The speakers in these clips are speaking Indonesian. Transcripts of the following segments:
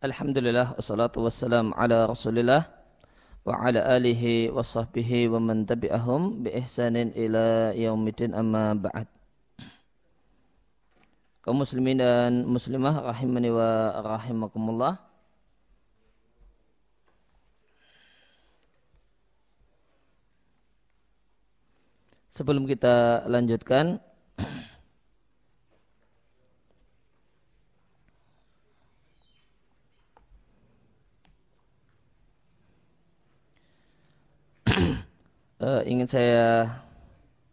Alhamdulillah wassalatu wassalam ala rasulillah wa ala alihi wa sahbihi wa man tabi'ahum bi ihsanin ila yaumidin amma ba'd kaum muslimin dan muslimah rahimani wa rahimakumullah Sebelum kita lanjutkan Eh, ingin saya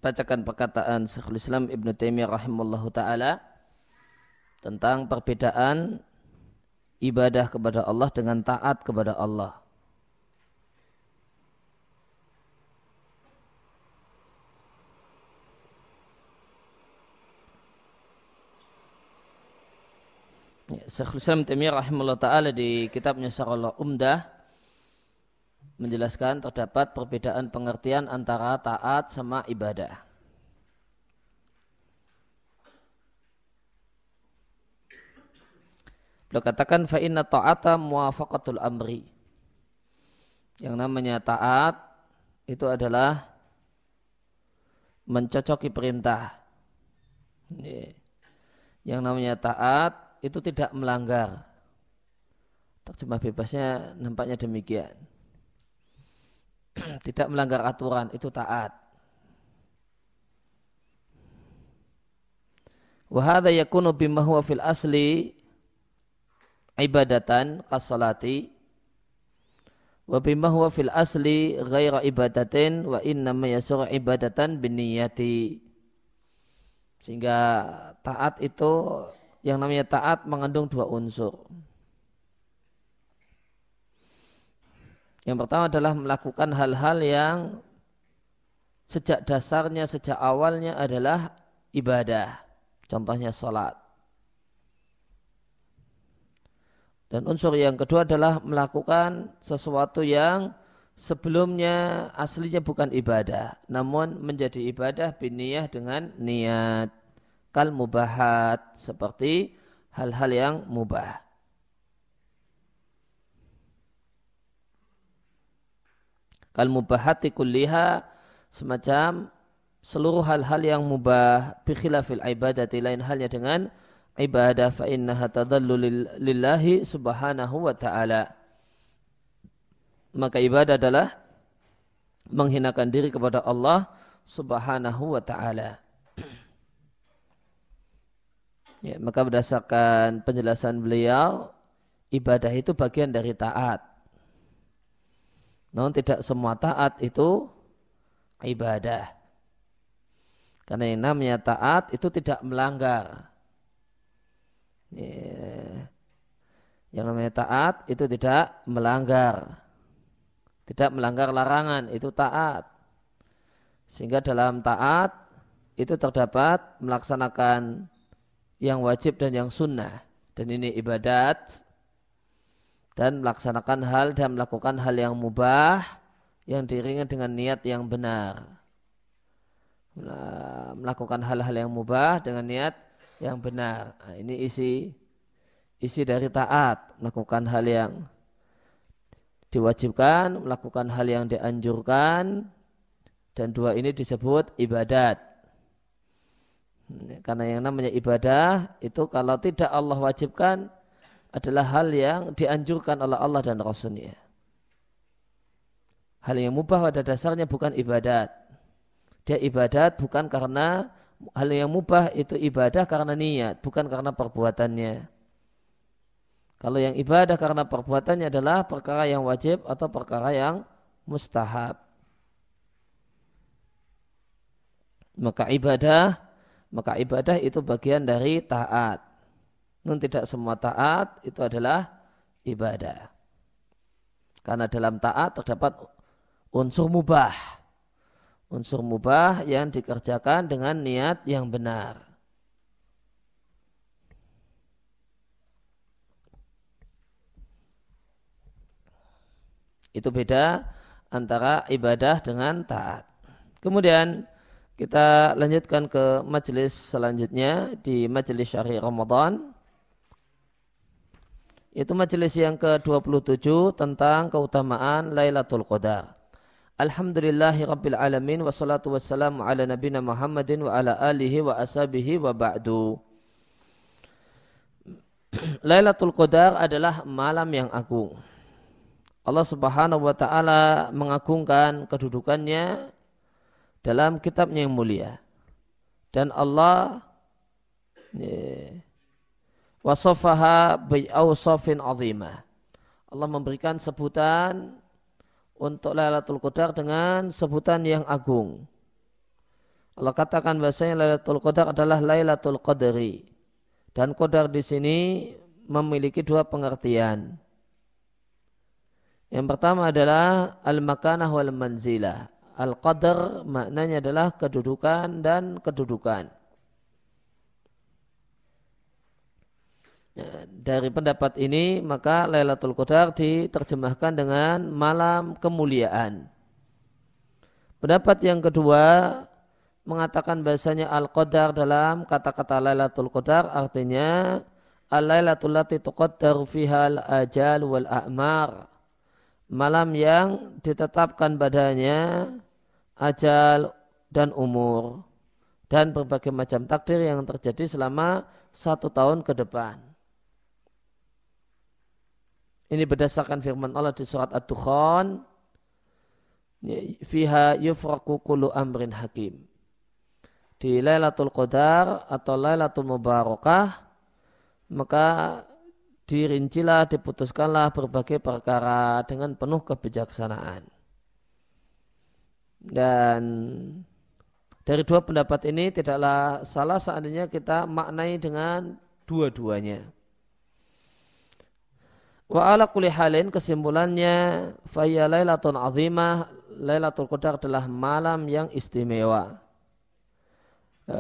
bacakan perkataan Syekhul Islam Ibn Taimiyah rahimahullah taala tentang perbedaan ibadah kepada Allah dengan taat kepada Allah. Ya, Syekhul Islam Taimiyah rahimahullah taala di kitabnya Syarah Umdah menjelaskan terdapat perbedaan pengertian antara taat sama ibadah. Beliau katakan fa inna ta'ata muwafaqatul amri. Yang namanya taat itu adalah mencocoki perintah. Yang namanya taat itu tidak melanggar. Terjemah bebasnya nampaknya demikian. tidak melanggar aturan itu taat. Wahada yakunu bima huwa fil asli ibadatan kasolati wa bima huwa fil asli ghaira ibadatin wa inna yasur ibadatan biniyati sehingga taat itu yang namanya taat mengandung dua unsur Yang pertama adalah melakukan hal-hal yang sejak dasarnya, sejak awalnya adalah ibadah. Contohnya sholat. Dan unsur yang kedua adalah melakukan sesuatu yang sebelumnya aslinya bukan ibadah, namun menjadi ibadah biniyah dengan niat. Kal mubahat, seperti hal-hal yang mubah. kal mubahati kulliha semacam seluruh hal-hal yang mubah bikhilafil ibadati lain halnya dengan ibadah fa innaha tadallu lillahi subhanahu wa ta'ala maka ibadah adalah menghinakan diri kepada Allah subhanahu wa ta'ala ya, maka berdasarkan penjelasan beliau ibadah itu bagian dari taat namun tidak semua taat itu ibadah. Karena yang namanya taat itu tidak melanggar. Iya. Yang namanya taat itu tidak melanggar. Tidak melanggar larangan, itu taat. Sehingga dalam taat itu terdapat melaksanakan yang wajib dan yang sunnah. Dan ini ibadat dan melaksanakan hal dan melakukan hal yang mubah yang diiringi dengan niat yang benar. Melakukan hal-hal yang mubah dengan niat yang benar. Nah, ini isi isi dari taat, melakukan hal yang diwajibkan, melakukan hal yang dianjurkan dan dua ini disebut ibadat. Hmm, karena yang namanya ibadah itu kalau tidak Allah wajibkan adalah hal yang dianjurkan oleh Allah dan Rasulnya. Hal yang mubah pada dasarnya bukan ibadat. Dia ibadat bukan karena hal yang mubah itu ibadah karena niat, bukan karena perbuatannya. Kalau yang ibadah karena perbuatannya adalah perkara yang wajib atau perkara yang mustahab. Maka ibadah, maka ibadah itu bagian dari taat. Namun tidak semua taat itu adalah ibadah. Karena dalam taat terdapat unsur mubah. Unsur mubah yang dikerjakan dengan niat yang benar. Itu beda antara ibadah dengan taat. Kemudian kita lanjutkan ke majelis selanjutnya di majelis syari Ramadan. Itu majelis yang ke-27 tentang keutamaan Lailatul Qadar. Alhamdulillahi Rabbil Alamin Wassalatu wassalamu ala nabina Muhammadin Wa ala alihi wa ashabihi wa ba'du Lailatul Qadar adalah malam yang agung Allah subhanahu wa ta'ala mengagungkan kedudukannya Dalam kitabnya yang mulia Dan Allah yeah, bi awsofin azimah. Allah memberikan sebutan untuk Lailatul Qadar dengan sebutan yang agung. Allah katakan bahasanya Lailatul Qadar adalah Lailatul Qadri. Dan Qadar di sini memiliki dua pengertian. Yang pertama adalah al-makanah wal manzilah. Al-qadar maknanya adalah kedudukan dan kedudukan. Ya, dari pendapat ini maka Lailatul Qadar diterjemahkan dengan malam kemuliaan. Pendapat yang kedua mengatakan bahasanya Al-Qadar dalam kata-kata Lailatul Qadar artinya Al-Lailatul lati tuqaddaru Fihal ajal wal a'mar. Malam yang ditetapkan badannya ajal dan umur dan berbagai macam takdir yang terjadi selama satu tahun ke depan. Ini berdasarkan firman Allah di surat at tukhan Fiha yufraku kulu amrin hakim. Di Lailatul Qadar atau Lailatul Mubarakah, maka dirincilah, diputuskanlah berbagai perkara dengan penuh kebijaksanaan. Dan dari dua pendapat ini tidaklah salah seandainya kita maknai dengan dua-duanya. Wa ala kulli halin kesimpulannya faya lailatul azimah Lailatul Qadar adalah malam yang istimewa. E,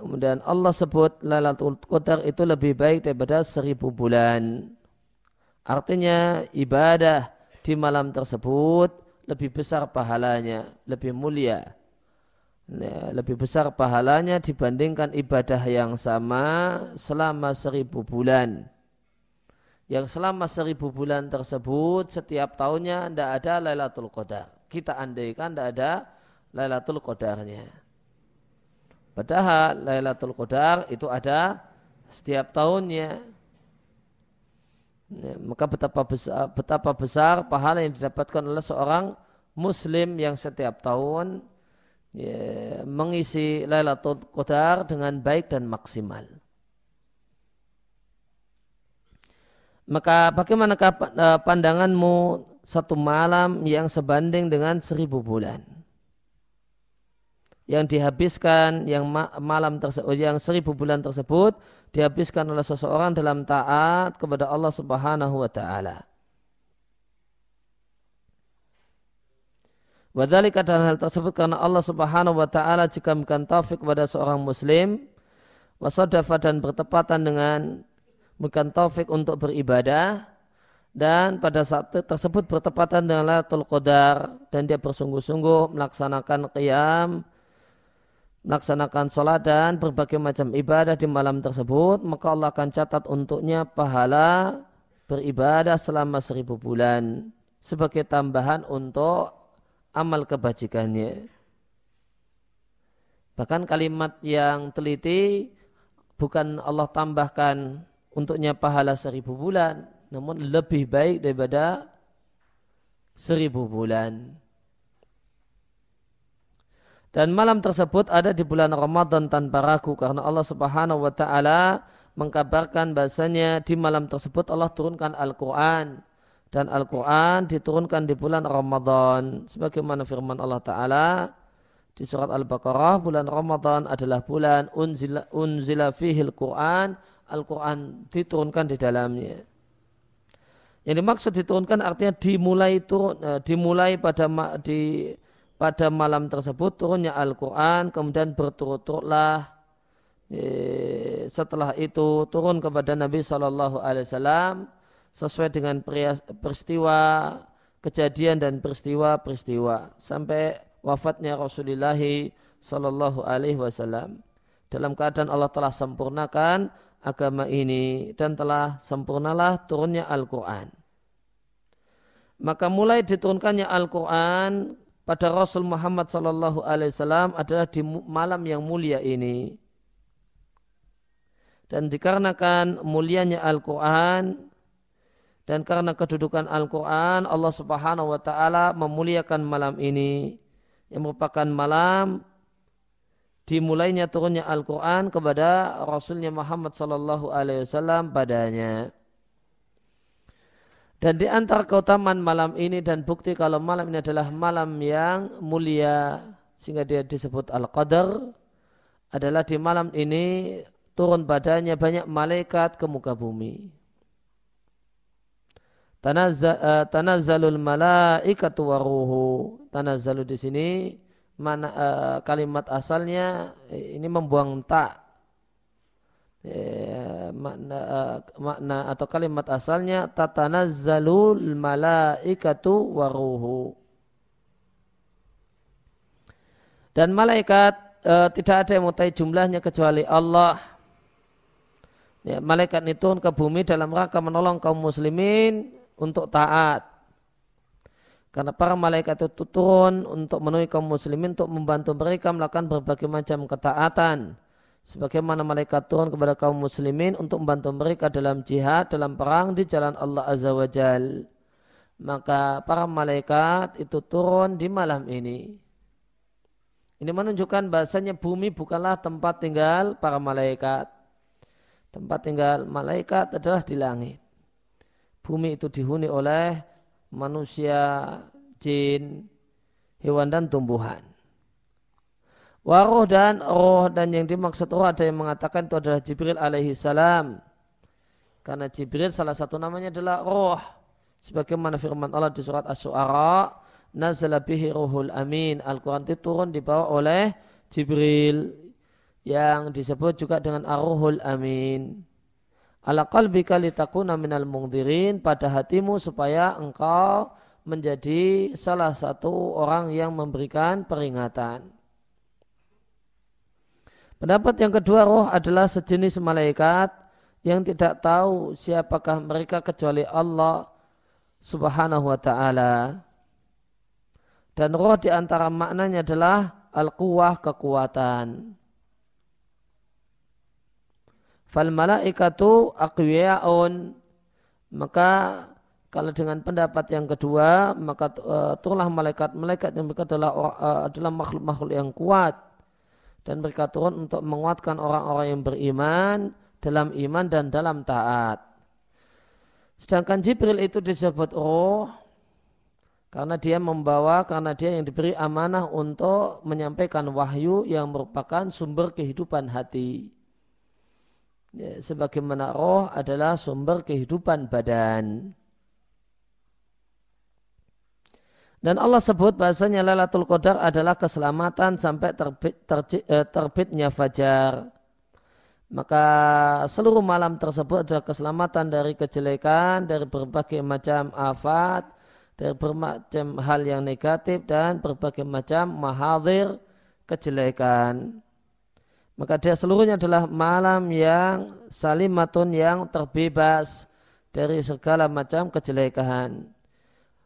kemudian Allah sebut Lailatul Qadar itu lebih baik daripada seribu bulan. Artinya ibadah di malam tersebut lebih besar pahalanya, lebih mulia. lebih besar pahalanya dibandingkan ibadah yang sama selama seribu bulan yang selama seribu bulan tersebut setiap tahunnya tidak ada Lailatul Qadar. Kita andaikan tidak ada Lailatul Qadarnya. Padahal Lailatul Qadar itu ada setiap tahunnya. Ya, maka betapa besar, betapa besar pahala yang didapatkan oleh seorang muslim yang setiap tahun ya, mengisi Lailatul Qadar dengan baik dan maksimal. Maka bagaimanakah e, pandanganmu satu malam yang sebanding dengan seribu bulan? Yang dihabiskan, yang malam tersebut, oh, yang seribu bulan tersebut dihabiskan oleh seseorang dalam taat kepada Allah Subhanahu wa Ta'ala. Wadhalika dan hal tersebut karena Allah subhanahu wa ta'ala jika bukan taufik kepada seorang muslim wasodafa dan bertepatan dengan bukan taufik untuk beribadah dan pada saat tersebut bertepatan dengan Lailatul Qadar dan dia bersungguh-sungguh melaksanakan qiyam melaksanakan sholat dan berbagai macam ibadah di malam tersebut, maka Allah akan catat untuknya pahala beribadah selama seribu bulan sebagai tambahan untuk amal kebajikannya. Bahkan kalimat yang teliti bukan Allah tambahkan untuknya pahala seribu bulan, namun lebih baik daripada seribu bulan. Dan malam tersebut ada di bulan Ramadan tanpa ragu karena Allah Subhanahu wa taala mengkabarkan bahasanya di malam tersebut Allah turunkan Al-Qur'an dan Al-Qur'an diturunkan di bulan Ramadan sebagaimana firman Allah taala di surat Al-Baqarah bulan Ramadan adalah bulan unzila, unzila fihil Qur'an Al-Quran diturunkan di dalamnya. Yang dimaksud diturunkan artinya dimulai turun, eh, dimulai pada di pada malam tersebut turunnya Al-Quran kemudian berturut-turutlah eh, setelah itu turun kepada Nabi Shallallahu Alaihi Wasallam sesuai dengan peristiwa kejadian dan peristiwa-peristiwa sampai wafatnya Rasulullah Shallallahu Alaihi Wasallam dalam keadaan Allah telah sempurnakan agama ini dan telah sempurnalah turunnya Al-Quran. Maka mulai diturunkannya Al-Quran pada Rasul Muhammad Sallallahu Alaihi Wasallam adalah di malam yang mulia ini. Dan dikarenakan mulianya Al-Quran dan karena kedudukan Al-Quran Allah Subhanahu Wa Taala memuliakan malam ini yang merupakan malam dimulainya turunnya Al-Quran kepada Rasulnya Muhammad Sallallahu Alaihi Wasallam padanya. Dan di antara keutamaan malam ini dan bukti kalau malam ini adalah malam yang mulia sehingga dia disebut Al-Qadar adalah di malam ini turun padanya banyak malaikat ke muka bumi. Tanazalul eh, malaikat waruhu. Tanazalul di sini mana e, kalimat asalnya eh, ini membuang tak e, eh, makna, e, makna atau kalimat asalnya tatanazalul malaikatu waruhu dan malaikat e, tidak ada yang mengetahui jumlahnya kecuali Allah ya, malaikat itu ke bumi dalam rangka menolong kaum muslimin untuk taat karena para malaikat itu turun untuk menemui kaum muslimin untuk membantu mereka melakukan berbagai macam ketaatan. Sebagaimana malaikat turun kepada kaum muslimin untuk membantu mereka dalam jihad, dalam perang di jalan Allah Azza wajal, Maka para malaikat itu turun di malam ini. Ini menunjukkan bahasanya bumi bukanlah tempat tinggal para malaikat. Tempat tinggal malaikat adalah di langit. Bumi itu dihuni oleh manusia, jin, hewan dan tumbuhan. Waruh dan roh dan yang dimaksud roh ada yang mengatakan itu adalah Jibril alaihi salam. Karena Jibril salah satu namanya adalah roh. Sebagaimana firman Allah di surat As-Su'ara, Nazala bihi ruhul amin. Al-Quran itu turun dibawa oleh Jibril yang disebut juga dengan Ar-Ruhul Amin ala qalbika litakuna minal mungdirin pada hatimu supaya engkau menjadi salah satu orang yang memberikan peringatan. Pendapat yang kedua roh adalah sejenis malaikat yang tidak tahu siapakah mereka kecuali Allah subhanahu wa ta'ala. Dan roh di antara maknanya adalah al-quwah kekuatan. Fal malaikatu aqwiya'un. Maka kalau dengan pendapat yang kedua, maka uh, turunlah malaikat-malaikat yang mereka adalah e, adalah makhluk-makhluk yang kuat dan mereka turun untuk menguatkan orang-orang yang beriman dalam iman dan dalam taat. Sedangkan Jibril itu disebut roh karena dia membawa karena dia yang diberi amanah untuk menyampaikan wahyu yang merupakan sumber kehidupan hati ya, sebagaimana roh adalah sumber kehidupan badan. Dan Allah sebut bahasanya Lailatul Qadar adalah keselamatan sampai terbit, eh, terbitnya fajar. Maka seluruh malam tersebut adalah keselamatan dari kejelekan, dari berbagai macam afat, dari bermacam hal yang negatif dan berbagai macam mahadir kejelekan maka dia seluruhnya adalah malam yang salimatun yang terbebas dari segala macam kejelekan.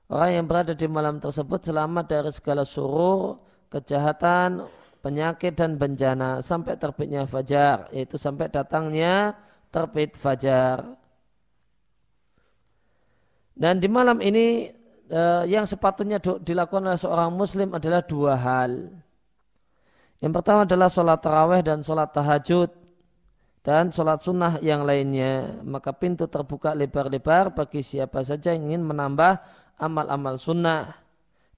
Orang yang berada di malam tersebut selamat dari segala suruh, kejahatan, penyakit dan bencana sampai terbitnya fajar, yaitu sampai datangnya terbit fajar. Dan di malam ini eh, yang sepatutnya dilakukan oleh seorang muslim adalah dua hal. Yang pertama adalah sholat taraweh dan sholat tahajud dan sholat sunnah yang lainnya. Maka pintu terbuka lebar-lebar bagi siapa saja yang ingin menambah amal-amal sunnah.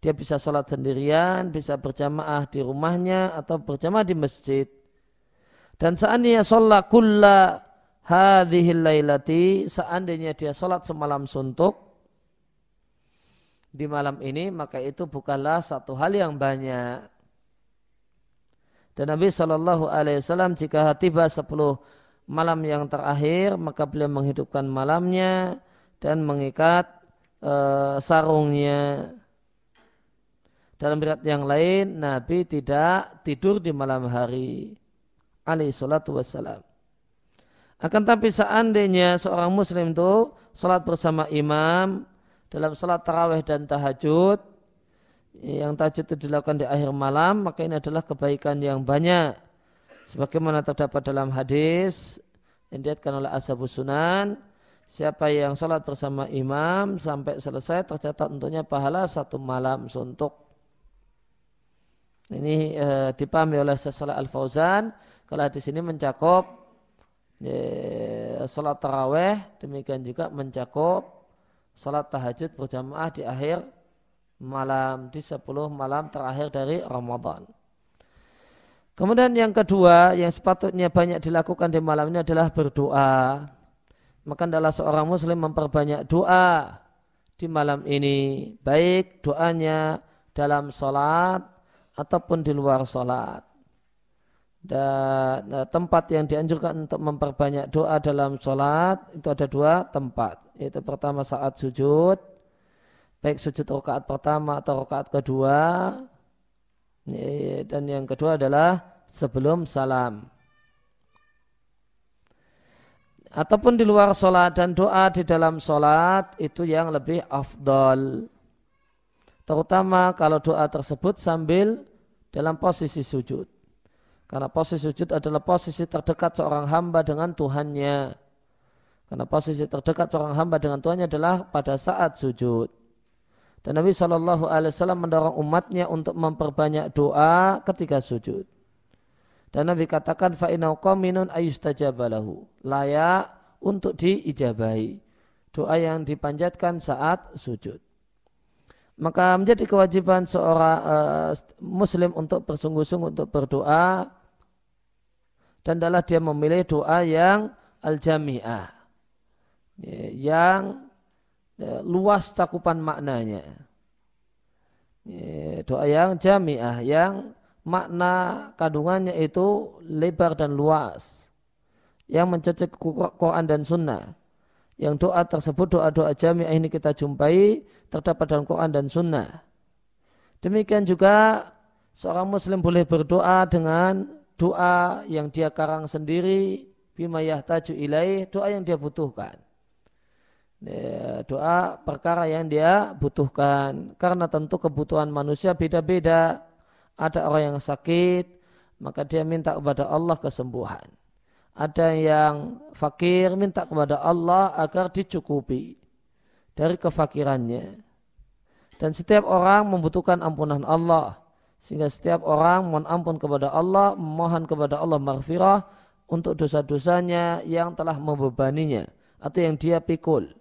Dia bisa sholat sendirian, bisa berjamaah di rumahnya atau berjamaah di masjid. Dan seandainya sholat kulla hadhil laylati, seandainya dia sholat semalam suntuk, di malam ini maka itu bukanlah satu hal yang banyak dan Nabi Shallallahu Alaihi Wasallam jika tiba 10 malam yang terakhir maka beliau menghidupkan malamnya dan mengikat e, sarungnya. Dalam berat yang lain Nabi tidak tidur di malam hari. Alaihi salatu Wasallam. Akan tapi seandainya seorang muslim itu sholat bersama imam dalam sholat taraweh dan tahajud yang tajud itu dilakukan di akhir malam maka ini adalah kebaikan yang banyak sebagaimana terdapat dalam hadis yang diatkan oleh Ashabu Sunan siapa yang salat bersama imam sampai selesai tercatat untuknya pahala satu malam suntuk ini e, dipahami oleh sesolat Al Fauzan kalau di sini mencakup e, salat taraweh demikian juga mencakup salat tahajud berjamaah di akhir malam di 10 malam terakhir dari Ramadan. Kemudian yang kedua yang sepatutnya banyak dilakukan di malam ini adalah berdoa. Maka adalah seorang muslim memperbanyak doa di malam ini. Baik doanya dalam sholat ataupun di luar sholat. Dan eh, tempat yang dianjurkan untuk memperbanyak doa dalam sholat itu ada dua tempat. Yaitu pertama saat sujud baik sujud rakaat pertama atau rakaat kedua dan yang kedua adalah sebelum salam ataupun di luar sholat dan doa di dalam sholat itu yang lebih afdol terutama kalau doa tersebut sambil dalam posisi sujud karena posisi sujud adalah posisi terdekat seorang hamba dengan Tuhannya karena posisi terdekat seorang hamba dengan Tuhannya adalah pada saat sujud dan Nabi Shallallahu Alaihi Wasallam mendorong umatnya untuk memperbanyak doa ketika sujud. Dan Nabi katakan fa'inau minun ayustajabalahu layak untuk diijabahi doa yang dipanjatkan saat sujud. Maka menjadi kewajiban seorang uh, muslim untuk bersungguh-sungguh untuk berdoa dan adalah dia memilih doa yang al-jami'ah yang Ya, luas cakupan maknanya. Ya, doa yang jamiah yang makna kandungannya itu lebar dan luas yang mencecek Quran dan Sunnah. Yang doa tersebut doa-doa jamiah ini kita jumpai terdapat dalam Quran dan Sunnah. Demikian juga seorang Muslim boleh berdoa dengan doa yang dia karang sendiri, bima yahtaju ilaih, doa yang dia butuhkan. Ya, doa perkara yang dia butuhkan karena tentu kebutuhan manusia beda-beda ada orang yang sakit maka dia minta kepada Allah kesembuhan ada yang fakir minta kepada Allah agar dicukupi dari kefakirannya dan setiap orang membutuhkan ampunan Allah sehingga setiap orang mohon ampun kepada Allah mohon kepada Allah maghfirah untuk dosa-dosanya yang telah membebaninya atau yang dia pikul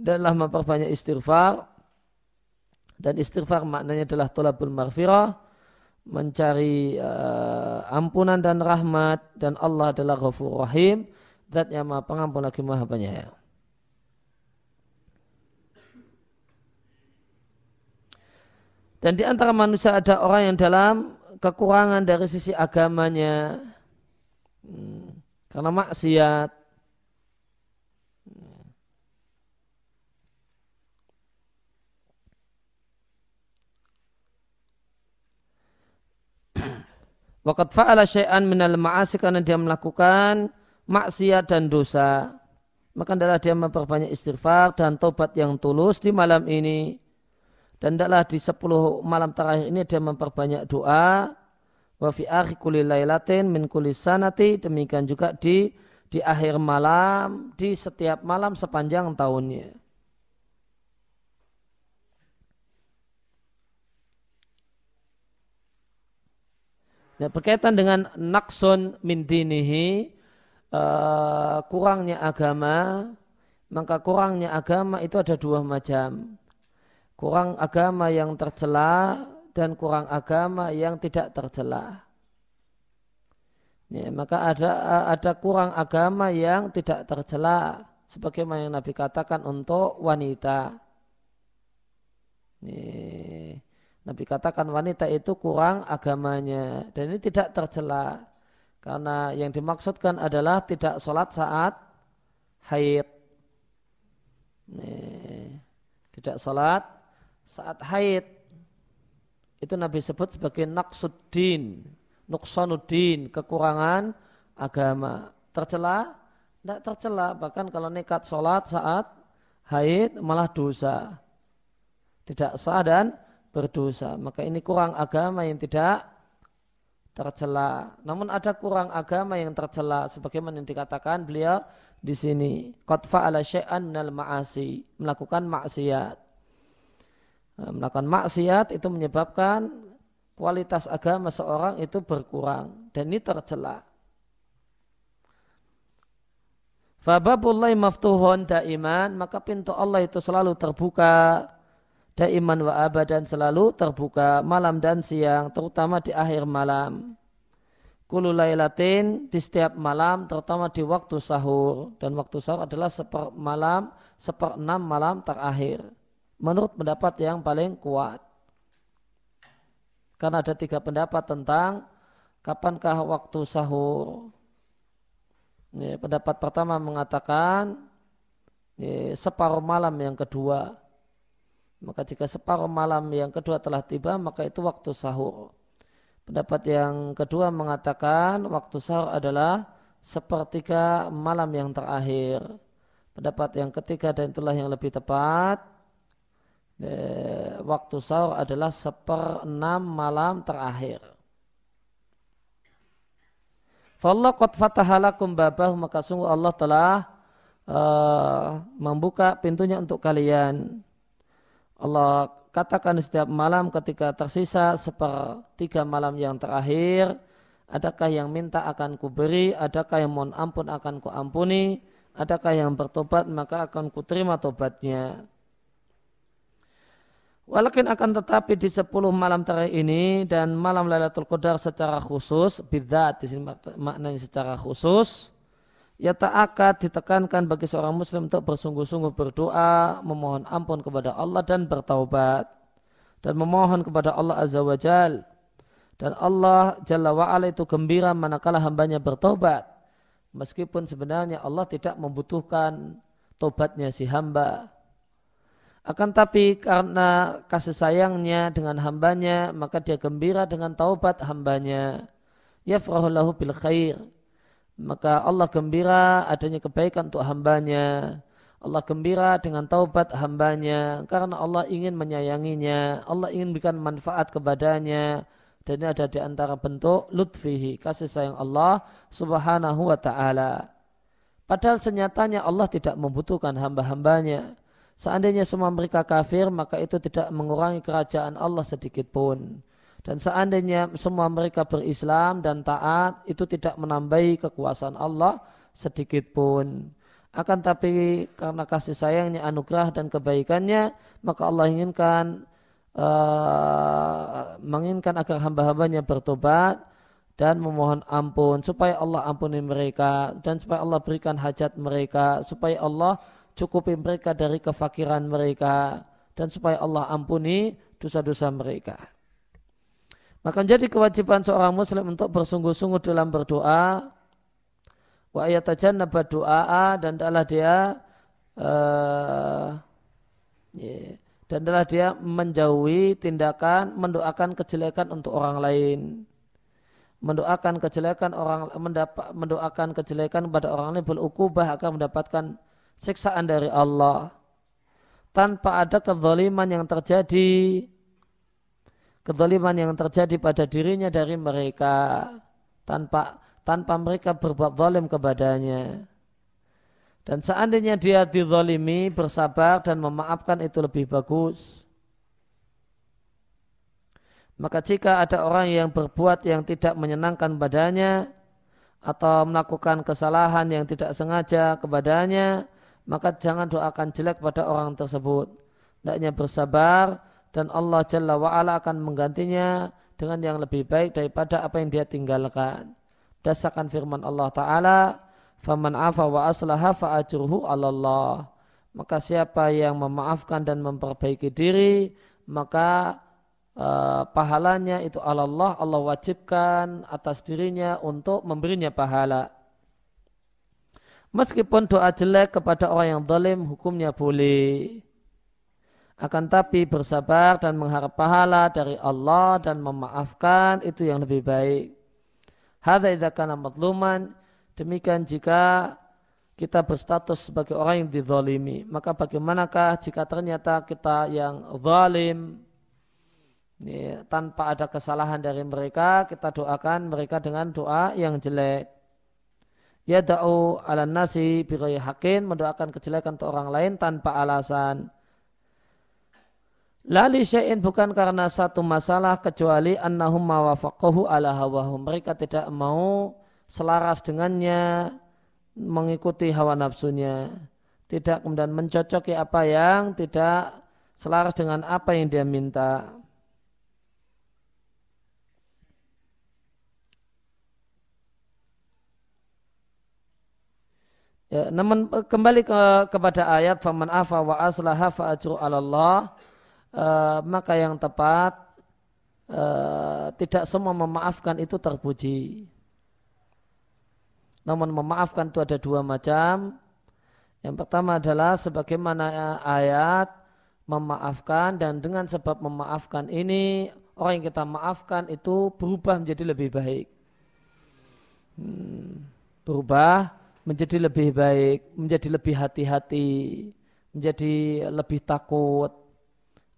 Danlah memperbanyak istighfar. Dan istighfar maknanya adalah tolabul marfirah. Mencari uh, ampunan dan rahmat. Dan Allah adalah ghafur rahim. Zat yang maha pengampun lagi maha penyayang. Dan di antara manusia ada orang yang dalam kekurangan dari sisi agamanya. Hmm, karena maksiat Waqad fa'ala syai'an minal ma'asi karena dia melakukan maksiat dan dosa. Maka adalah dia memperbanyak istighfar dan tobat yang tulus di malam ini. Dan tidaklah di 10 malam terakhir ini dia memperbanyak doa. Wa fi akhi kulli lailatin min kulli sanati. Demikian juga di di akhir malam, di setiap malam sepanjang tahunnya. Nah, berkaitan dengan naqsun min dinihi, uh, kurangnya agama, maka kurangnya agama itu ada dua macam. Kurang agama yang tercela dan kurang agama yang tidak tercela. Ya, maka ada ada kurang agama yang tidak tercela sebagaimana yang Nabi katakan untuk wanita. Nih Nabi katakan wanita itu kurang agamanya dan ini tidak tercela karena yang dimaksudkan adalah tidak sholat saat haid. tidak sholat saat haid itu Nabi sebut sebagai naksuddin, nuksanuddin, kekurangan agama. Tercela? Tidak tercela. Bahkan kalau nekat sholat saat haid malah dosa. Tidak sah dan berdosa. Maka ini kurang agama yang tidak tercela. Namun ada kurang agama yang tercela sebagaimana yang dikatakan beliau di sini qad ala syai'an nal ma'asi, melakukan maksiat. Nah, melakukan maksiat itu menyebabkan kualitas agama seorang itu berkurang dan ini tercela. Fababullahi maftuhun daiman, maka pintu Allah itu selalu terbuka daiman wa abadan selalu terbuka malam dan siang terutama di akhir malam kulu lailatin di setiap malam terutama di waktu sahur dan waktu sahur adalah seper malam enam malam terakhir menurut pendapat yang paling kuat karena ada tiga pendapat tentang kapankah waktu sahur ya, pendapat pertama mengatakan separuh malam yang kedua maka jika separuh malam yang kedua telah tiba, maka itu waktu sahur. Pendapat yang kedua mengatakan waktu sahur adalah sepertiga malam yang terakhir. Pendapat yang ketiga dan itulah yang lebih tepat. Eh, waktu sahur adalah seperenam malam terakhir. Fallah qad fatahalakum babah maka sungguh Allah telah uh, membuka pintunya untuk kalian. Allah katakan setiap malam ketika tersisa sepertiga malam yang terakhir, adakah yang minta akan kuberi, adakah yang mohon ampun akan kuampuni, adakah yang bertobat maka akan kuterima tobatnya. Walakin akan tetapi di sepuluh malam terakhir ini dan malam Lailatul Qadar secara khusus, bidat di sini maknanya secara khusus, Ya ta'akat ditekankan bagi seorang muslim untuk bersungguh-sungguh berdoa, memohon ampun kepada Allah dan bertaubat. Dan memohon kepada Allah Azza wa Jal. Dan Allah Jalla wa'ala itu gembira manakala hambanya bertobat. Meskipun sebenarnya Allah tidak membutuhkan tobatnya si hamba. Akan tapi karena kasih sayangnya dengan hambanya, maka dia gembira dengan taubat hambanya. ya lahu bil khair maka Allah gembira adanya kebaikan untuk hambanya. Allah gembira dengan taubat hambanya karena Allah ingin menyayanginya, Allah ingin berikan manfaat kepadanya dan ini ada di antara bentuk lutfihi, kasih sayang Allah subhanahu wa ta'ala. Padahal senyatanya Allah tidak membutuhkan hamba-hambanya. Seandainya semua mereka kafir, maka itu tidak mengurangi kerajaan Allah sedikit pun. Dan seandainya semua mereka berislam dan taat, itu tidak menambahi kekuasaan Allah sedikit pun. Akan tapi karena kasih sayangnya, anugerah dan kebaikannya, maka Allah inginkan uh, menginginkan agar hamba-hambanya bertobat dan memohon ampun supaya Allah ampuni mereka dan supaya Allah berikan hajat mereka supaya Allah cukupi mereka dari kefakiran mereka dan supaya Allah ampuni dosa-dosa mereka. Maka menjadi kewajiban seorang muslim untuk bersungguh-sungguh dalam berdoa. Wa nabat doa dan adalah dia uh, dan adalah dia menjauhi tindakan mendoakan kejelekan untuk orang lain. Mendoakan kejelekan orang mendapat mendoakan kejelekan kepada orang lain berukubah akan mendapatkan siksaan dari Allah tanpa ada kezaliman yang terjadi kedoliman yang terjadi pada dirinya dari mereka tanpa tanpa mereka berbuat zalim kepadanya. Dan seandainya dia dizalimi, bersabar dan memaafkan itu lebih bagus. Maka jika ada orang yang berbuat yang tidak menyenangkan badannya atau melakukan kesalahan yang tidak sengaja kepadanya, maka jangan doakan jelek pada orang tersebut. Hendaknya bersabar dan Allah Jalla wa'ala akan menggantinya dengan yang lebih baik daripada apa yang dia tinggalkan. Dasarkan firman Allah Ta'ala, Faman afa wa فَأَجُرْهُ عَلَى اللَّهِ Maka siapa yang memaafkan dan memperbaiki diri, maka uh, pahalanya itu Allah, Allah wajibkan atas dirinya untuk memberinya pahala. Meskipun doa jelek kepada orang yang zalim hukumnya boleh akan tapi bersabar dan mengharap pahala dari Allah dan memaafkan itu yang lebih baik. Hada idakana matluman, demikian jika kita berstatus sebagai orang yang didolimi. Maka bagaimanakah jika ternyata kita yang zalim, ini, tanpa ada kesalahan dari mereka, kita doakan mereka dengan doa yang jelek. Ya da'u ala nasi biroyi hakin, mendoakan kejelekan untuk orang lain tanpa alasan Lali syai'in bukan karena satu masalah kecuali annahum mawafaqahu ala hawahum. Mereka tidak mau selaras dengannya, mengikuti hawa nafsunya. Tidak kemudian mencocoki apa yang tidak selaras dengan apa yang dia minta. Ya, namun kembali ke, kepada ayat faman afa wa aslaha fa ajru Allah Eh, maka yang tepat e, tidak semua memaafkan itu terpuji. Namun memaafkan itu ada dua macam. Yang pertama adalah sebagaimana eh, ayat memaafkan dan dengan sebab memaafkan ini orang yang kita maafkan itu berubah menjadi lebih baik. Hmm, berubah menjadi lebih baik, menjadi lebih hati-hati, menjadi lebih takut.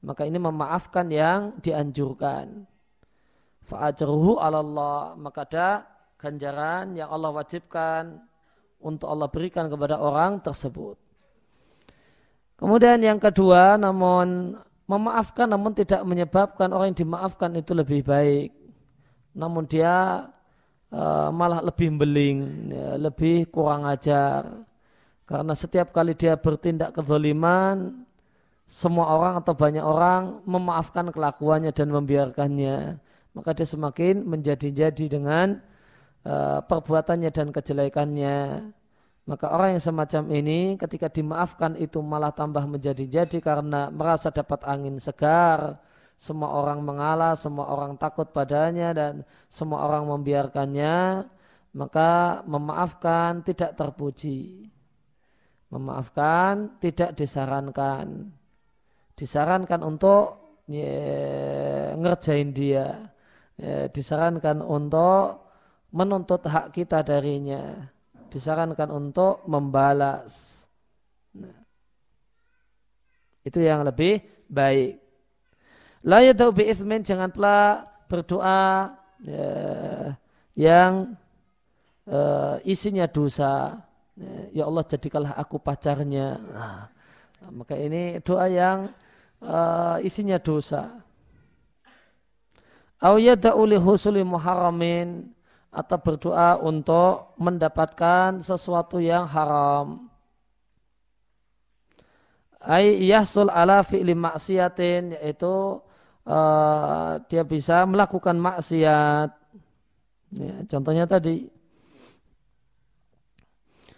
Maka ini memaafkan yang dianjurkan. Fa'ajruhu Allah. Maka ada ganjaran yang Allah wajibkan untuk Allah berikan kepada orang tersebut. Kemudian yang kedua, namun memaafkan namun tidak menyebabkan orang yang dimaafkan itu lebih baik. Namun dia e, malah lebih beling, ya, lebih kurang ajar. Karena setiap kali dia bertindak kezoliman, semua orang atau banyak orang memaafkan kelakuannya dan membiarkannya, maka dia semakin menjadi-jadi dengan uh, perbuatannya dan kejelekannya. Maka orang yang semacam ini ketika dimaafkan itu malah tambah menjadi-jadi karena merasa dapat angin segar, semua orang mengalah, semua orang takut padanya dan semua orang membiarkannya, maka memaafkan tidak terpuji. Memaafkan tidak disarankan disarankan untuk ye, ngerjain dia ye, disarankan untuk menuntut hak kita darinya disarankan untuk membalas nah, itu yang lebih baik la yadau bi jangan pula berdoa ya, yang uh, isinya dosa. E, ya Allah jadikanlah aku pacarnya. Nah, maka ini doa yang uh, isinya dosa. Au yada'u husuli muharamin atau berdoa untuk mendapatkan sesuatu yang haram. Ai yahsul ala fi'li maksiatin yaitu uh, dia bisa melakukan maksiat. Ya, contohnya tadi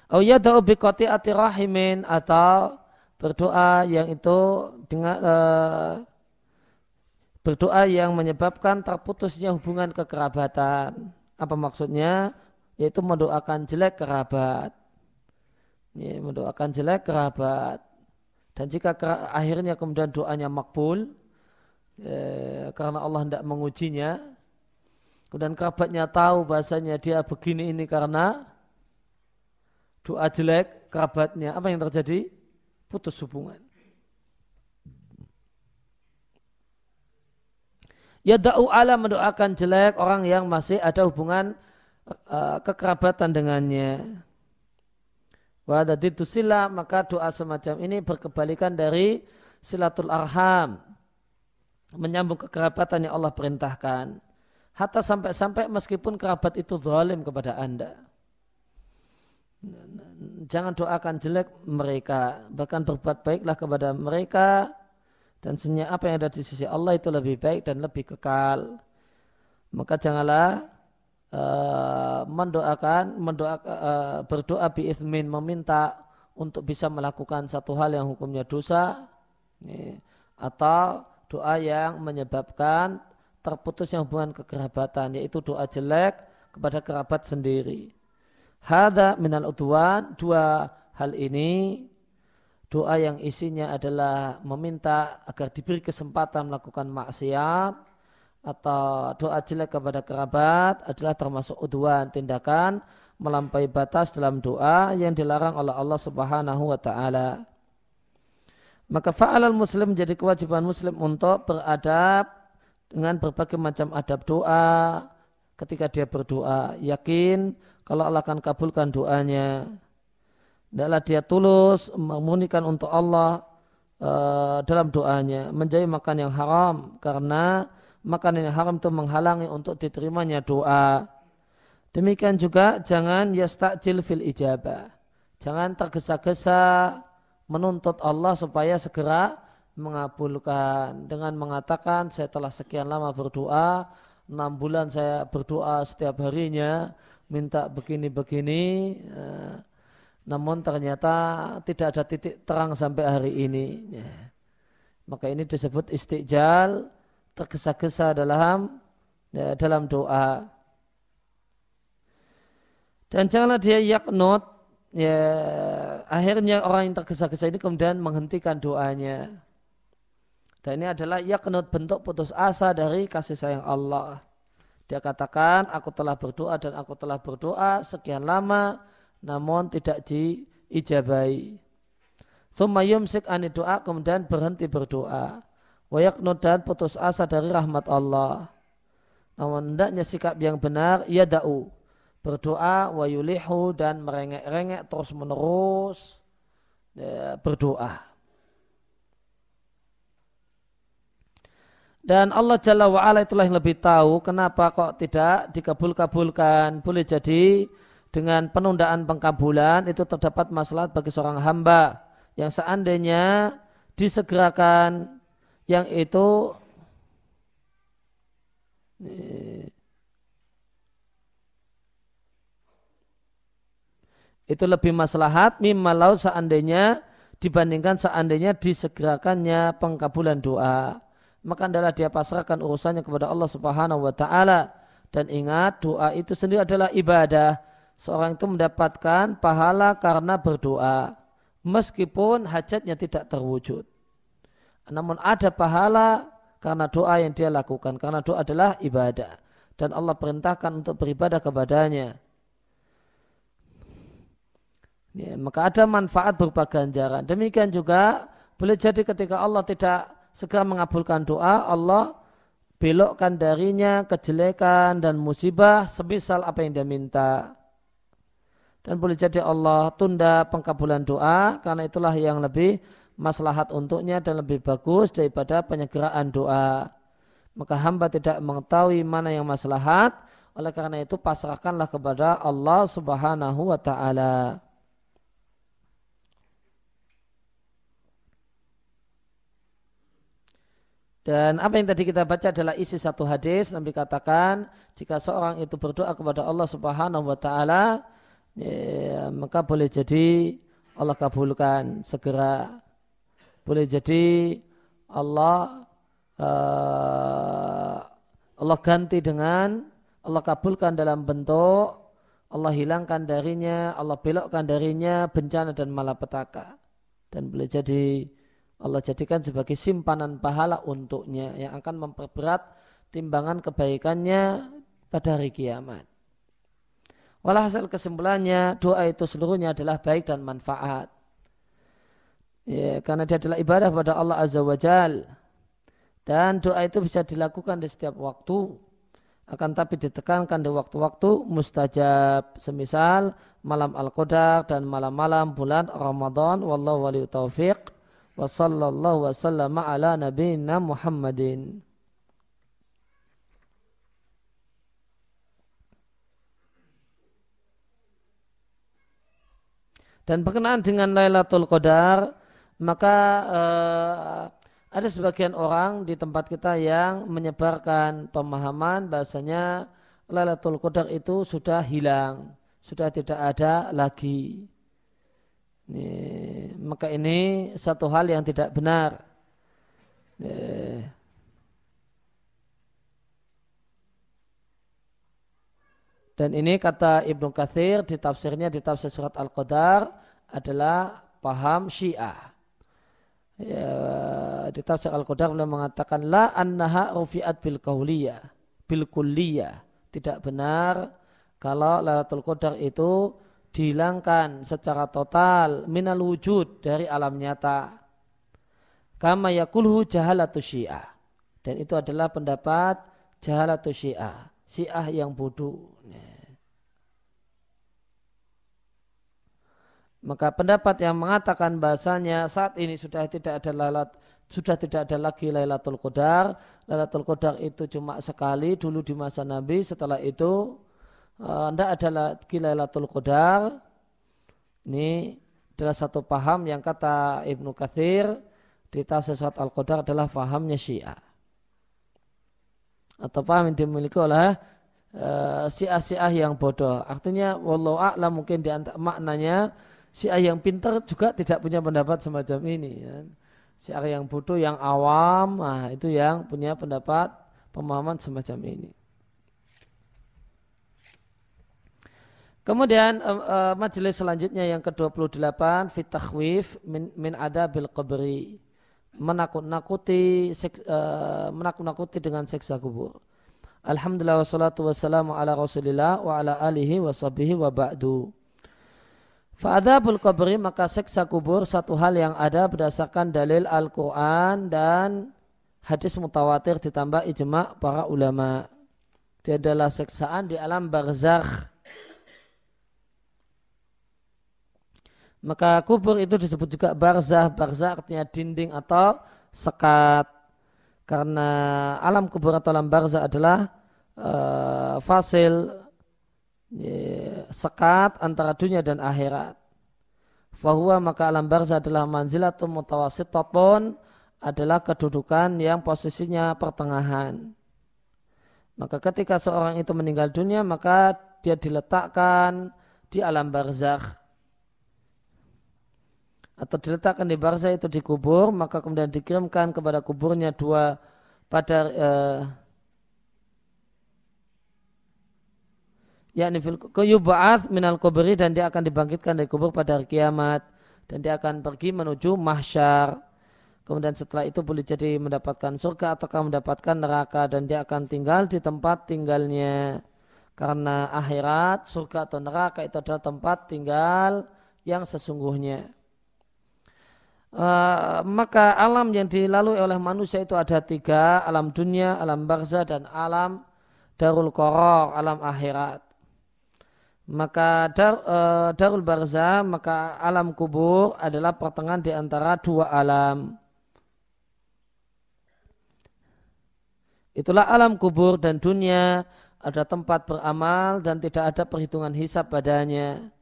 Au yada'u biqati'ati rahimin atau berdoa yang itu dengan e, berdoa yang menyebabkan terputusnya hubungan kekerabatan. Apa maksudnya? Yaitu mendoakan jelek kerabat. Ya, mendoakan jelek kerabat. Dan jika ker akhirnya kemudian doanya makbul, e, karena Allah tidak mengujinya, kemudian kerabatnya tahu bahasanya dia begini ini karena doa jelek kerabatnya, apa yang terjadi? putus hubungan. Ya da'u ala mendoakan jelek orang yang masih ada hubungan uh, kekerabatan dengannya. Wa daditu sila maka doa semacam ini berkebalikan dari silatul arham. Menyambung kekerabatan yang Allah perintahkan. Hatta sampai-sampai meskipun kerabat itu zalim kepada anda jangan doakan jelek mereka bahkan berbuat baiklah kepada mereka dan sebenarnya apa yang ada di sisi Allah itu lebih baik dan lebih kekal maka janganlah uh, mendoakan mendoakan uh, eh, berdoa biizmin meminta untuk bisa melakukan satu hal yang hukumnya dosa ini, atau doa yang menyebabkan terputusnya hubungan kekerabatan yaitu doa jelek kepada kerabat sendiri Hada minal utuan dua hal ini doa yang isinya adalah meminta agar diberi kesempatan melakukan maksiat atau doa jelek kepada kerabat adalah termasuk utuan tindakan melampaui batas dalam doa yang dilarang oleh Allah Subhanahu wa taala. Maka fa'alal muslim menjadi kewajiban muslim untuk beradab dengan berbagai macam adab doa ketika dia berdoa yakin kalau Allah akan kabulkan doanya, adalah dia tulus memunikan untuk Allah e, dalam doanya, Menjadi makan yang haram karena makan yang haram itu menghalangi untuk diterimanya doa. Demikian juga jangan yastakjil fil ijabah. Jangan tergesa-gesa menuntut Allah supaya segera mengabulkan dengan mengatakan saya telah sekian lama berdoa, enam bulan saya berdoa setiap harinya, minta begini-begini eh, namun ternyata tidak ada titik terang sampai hari ini ya. maka ini disebut istiqjal tergesa-gesa dalam ya, dalam doa dan janganlah dia yaknot ya akhirnya orang yang tergesa-gesa ini kemudian menghentikan doanya dan ini adalah yaknot bentuk putus asa dari kasih sayang Allah. Dia katakan, aku telah berdoa dan aku telah berdoa sekian lama, namun tidak diijabai. Thumma yumsik ani doa, kemudian berhenti berdoa. Wayaknu dan putus asa dari rahmat Allah. Namun hendaknya sikap yang benar, ia da'u. Berdoa, wayulihu dan merengek-rengek terus menerus ya, berdoa. Dan Allah Jalla wa'ala itulah yang lebih tahu kenapa kok tidak dikabul-kabulkan. Boleh jadi dengan penundaan pengkabulan itu terdapat masalah bagi seorang hamba yang seandainya disegerakan yang itu itu lebih maslahat mimma laut seandainya dibandingkan seandainya disegerakannya pengkabulan doa maka adalah dia pasrahkan urusannya kepada Allah Subhanahu wa taala dan ingat doa itu sendiri adalah ibadah seorang itu mendapatkan pahala karena berdoa meskipun hajatnya tidak terwujud namun ada pahala karena doa yang dia lakukan karena doa adalah ibadah dan Allah perintahkan untuk beribadah kepadanya ya, maka ada manfaat berupa ganjaran demikian juga boleh jadi ketika Allah tidak segera mengabulkan doa Allah belokkan darinya kejelekan dan musibah sebisa apa yang dia minta dan boleh jadi Allah tunda pengkabulan doa karena itulah yang lebih maslahat untuknya dan lebih bagus daripada penyegeraan doa maka hamba tidak mengetahui mana yang maslahat oleh karena itu pasrahkanlah kepada Allah Subhanahu wa taala Dan apa yang tadi kita baca adalah isi satu hadis Nabi katakan jika seorang itu berdoa kepada Allah Subhanahu wa taala ya, maka boleh jadi Allah kabulkan segera. Boleh jadi Allah uh, Allah ganti dengan Allah kabulkan dalam bentuk Allah hilangkan darinya, Allah belokkan darinya bencana dan malapetaka. Dan boleh jadi Allah jadikan sebagai simpanan pahala untuknya yang akan memperberat timbangan kebaikannya pada hari kiamat. Walhasil kesimpulannya doa itu seluruhnya adalah baik dan manfaat. Ya, karena dia adalah ibadah pada Allah Azza wa Jal. Dan doa itu bisa dilakukan di setiap waktu. Akan tapi ditekankan di waktu-waktu mustajab. Semisal malam Al-Qadar dan malam-malam bulan Ramadan. Wallahu wali taufiq wa sallallahu wa sallama ala nabiyyina Muhammadin Dan berkenaan dengan Lailatul Qadar, maka eh, ada sebagian orang di tempat kita yang menyebarkan pemahaman bahasanya Lailatul Qadar itu sudah hilang, sudah tidak ada lagi. Ini, maka ini satu hal yang tidak benar. Ini, dan ini kata Ibnu Kathir di tafsirnya di tafsir surat Al-Qadar adalah paham Syiah. Ya, di tafsir Al-Qadar beliau mengatakan la annaha rufi'at bil kauliyah bil kulliyah. Tidak benar kalau Lailatul Qadar itu dihilangkan secara total minal wujud dari alam nyata kama yakulhu jahalatu syiah dan itu adalah pendapat jahalatu syiah syiah yang bodoh maka pendapat yang mengatakan bahasanya saat ini sudah tidak ada lalat sudah tidak ada lagi Lailatul Qadar. Lailatul Qadar itu cuma sekali dulu di masa Nabi, setelah itu tidak eh, adalah ada Lailatul Qadar. Ini adalah satu paham yang kata Ibnu Kathir di sesuatu Al-Qadar adalah pahamnya Syiah. Atau paham yang dimiliki oleh syiah eh, Syiah-Syiah yang bodoh. Artinya wallahu a'lam mungkin di antara maknanya Syiah yang pintar juga tidak punya pendapat semacam ini. Ya. Syiah yang bodoh, yang awam, nah itu yang punya pendapat pemahaman semacam ini. Kemudian uh, uh, majelis selanjutnya yang ke-28 fitakhwif min, min adabil qabri menakut-nakuti uh, menakut-nakuti dengan seksa kubur. Alhamdulillah wassalatu wassalamu ala Rasulillah wa ala alihi wa sabihi wa ba'du. adabul qabri maka seksa kubur satu hal yang ada berdasarkan dalil Al-Quran dan hadis mutawatir ditambah ijma' para ulama. Dia adalah seksaan di alam barzakh Maka kubur itu disebut juga barzah. Barzah artinya dinding atau sekat. Karena alam kubur atau alam barzah adalah e, fasil e, sekat antara dunia dan akhirat. Fahuwa maka alam barzah adalah manzilatun pun adalah kedudukan yang posisinya pertengahan. Maka ketika seorang itu meninggal dunia, maka dia diletakkan di alam barzah atau diletakkan di barzah itu dikubur maka kemudian dikirimkan kepada kuburnya dua pada eh, yakni min minal kubri dan dia akan dibangkitkan dari kubur pada hari kiamat dan dia akan pergi menuju mahsyar kemudian setelah itu boleh jadi mendapatkan surga ataukah mendapatkan neraka dan dia akan tinggal di tempat tinggalnya karena akhirat surga atau neraka itu adalah tempat tinggal yang sesungguhnya Eh, maka alam yang dilalui oleh manusia itu ada tiga, alam dunia, alam barza, dan alam darul koror, alam akhirat. Maka dar, e, darul barza, maka alam kubur adalah pertengahan di antara dua alam. Itulah alam kubur dan dunia, ada tempat beramal dan tidak ada perhitungan hisab padanya.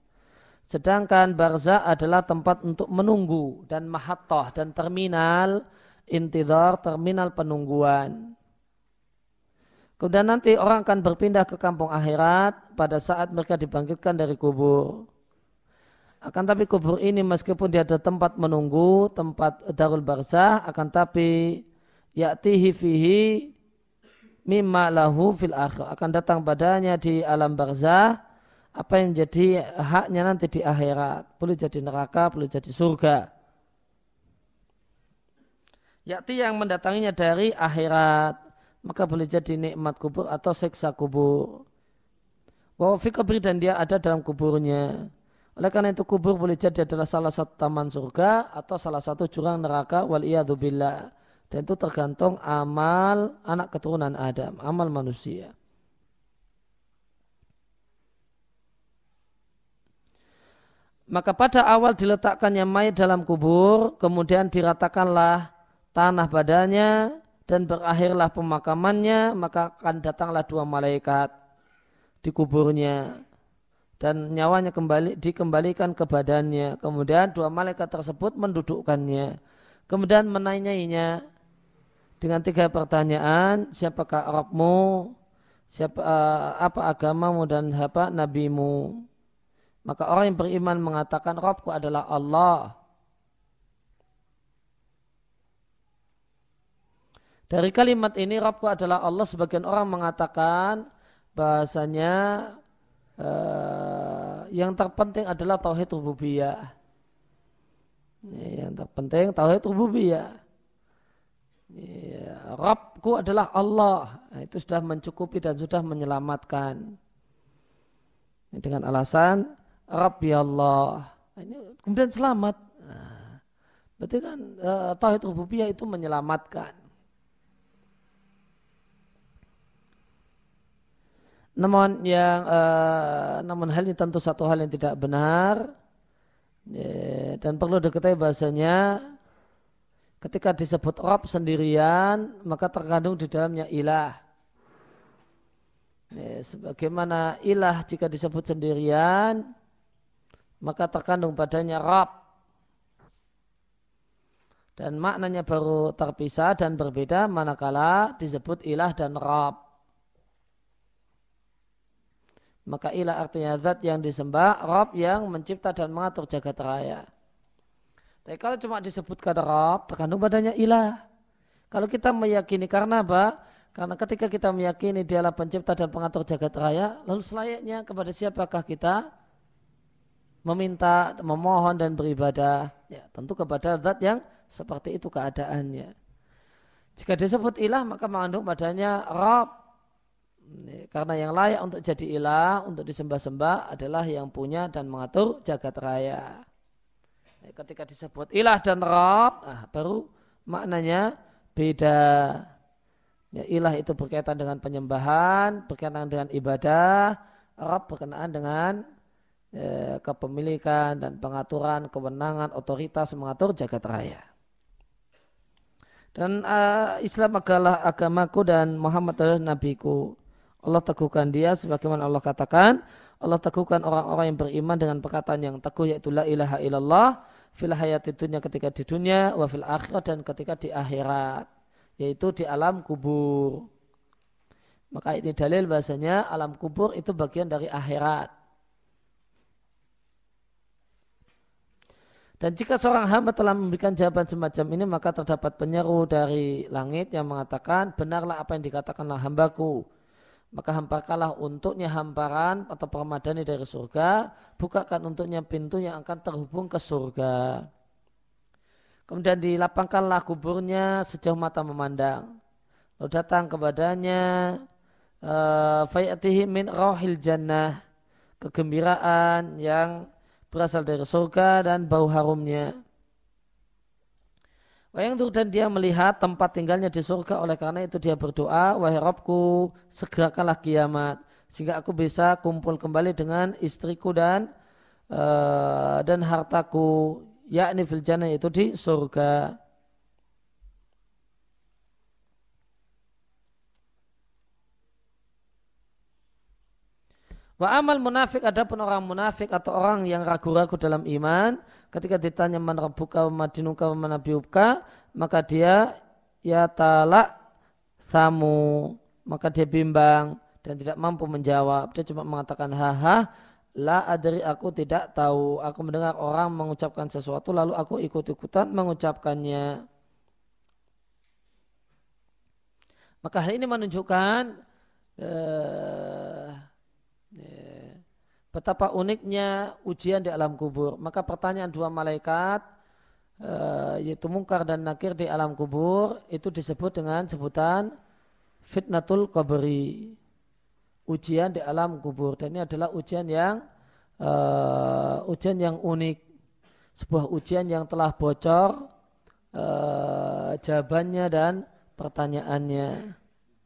Sedangkan barza adalah tempat untuk menunggu dan mahattah dan terminal intidar, terminal penungguan. Kemudian nanti orang akan berpindah ke kampung akhirat pada saat mereka dibangkitkan dari kubur. Akan tapi kubur ini meskipun dia ada tempat menunggu, tempat darul barzah, akan tapi yaktihi fihi mimma lahu fil akhir. Akan datang padanya di alam barzah apa yang menjadi haknya nanti di akhirat. Boleh jadi neraka, boleh jadi surga. Yakti yang mendatanginya dari akhirat, maka boleh jadi nikmat kubur atau seksa kubur. Wa fi dan dia ada dalam kuburnya. Oleh karena itu kubur boleh jadi adalah salah satu taman surga atau salah satu jurang neraka wal billah. Dan itu tergantung amal anak keturunan Adam, amal manusia. Maka pada awal diletakkannya mayat dalam kubur, kemudian diratakanlah tanah badannya dan berakhirlah pemakamannya, maka akan datanglah dua malaikat di kuburnya dan nyawanya kembali dikembalikan ke badannya. Kemudian dua malaikat tersebut mendudukkannya, kemudian menanyainya dengan tiga pertanyaan, siapakah Arabmu, siapa eh, apa agamamu dan apa nabimu. Maka orang yang beriman mengatakan Robku adalah Allah. Dari kalimat ini Robku adalah Allah sebagian orang mengatakan bahasanya eh, yang terpenting adalah tauhid rububiyah. Yang terpenting tauhid rububiyah. Ya, Rabku adalah Allah. Nah, itu sudah mencukupi dan sudah menyelamatkan. Dengan alasan Rabbi Allah. Ini kemudian selamat. Nah, berarti kan eh, tauhid rububiyah itu menyelamatkan. Namun yang eh, namun hal ini tentu satu hal yang tidak benar ya, dan perlu diketahui bahasanya ketika disebut Rob sendirian maka terkandung di dalamnya ilah. Ya, sebagaimana ilah jika disebut sendirian maka terkandung padanya Rob Dan maknanya baru terpisah dan berbeda manakala disebut ilah dan Rob. Maka ilah artinya zat yang disembah, Rob yang mencipta dan mengatur jagat raya. Tapi kalau cuma disebut kata Rob terkandung padanya ilah. Kalau kita meyakini karena apa? Karena ketika kita meyakini dialah pencipta dan pengatur jagat raya, lalu selayaknya kepada siapakah kita meminta, memohon dan beribadah ya tentu kepada zat yang seperti itu keadaannya. Jika disebut ilah maka mengandung padanya Rob karena yang layak untuk jadi ilah, untuk disembah-sembah adalah yang punya dan mengatur jagat raya. Ketika disebut ilah dan rob, ah, baru maknanya beda. Ya, ilah itu berkaitan dengan penyembahan, berkaitan dengan ibadah, rob berkenaan dengan e, kepemilikan dan pengaturan kewenangan otoritas mengatur jagat raya. Dan uh, Islam adalah agamaku dan Muhammad adalah nabiku. Allah teguhkan dia sebagaimana Allah katakan, Allah teguhkan orang-orang yang beriman dengan perkataan yang teguh yaitu la ilaha illallah fil hayati dunia ketika di dunia wa fil akhirat dan ketika di akhirat yaitu di alam kubur. Maka ini dalil bahasanya alam kubur itu bagian dari akhirat Dan jika seorang hamba telah memberikan jawaban semacam ini, maka terdapat penyeru dari langit yang mengatakan, benarlah apa yang dikatakanlah hambaku. Maka hamparkanlah untuknya hamparan atau permadani dari surga, bukakan untuknya pintu yang akan terhubung ke surga. Kemudian dilapangkanlah kuburnya sejauh mata memandang. Lalu datang kepadanya, eh, fayatihi min rohil jannah, kegembiraan yang berasal dari surga dan bau harumnya. Wayang tur dan dia melihat tempat tinggalnya di surga oleh karena itu dia berdoa, wahai Robku, segerakanlah kiamat sehingga aku bisa kumpul kembali dengan istriku dan uh, dan hartaku yakni filjana itu di surga. Wa amal munafik pun orang munafik atau orang yang ragu-ragu dalam iman ketika ditanya man rabbuka wa madinuka wa manabiyuka maka dia ya talak samu maka dia bimbang dan tidak mampu menjawab dia cuma mengatakan haha la adri aku tidak tahu aku mendengar orang mengucapkan sesuatu lalu aku ikut-ikutan mengucapkannya maka hal ini menunjukkan eh, Ya. Betapa uniknya ujian di alam kubur. Maka pertanyaan dua malaikat eh, yaitu mungkar dan nakir di alam kubur itu disebut dengan sebutan fitnatul qabri. Ujian di alam kubur dan ini adalah ujian yang uh, ujian yang unik. Sebuah ujian yang telah bocor uh, jawabannya dan pertanyaannya.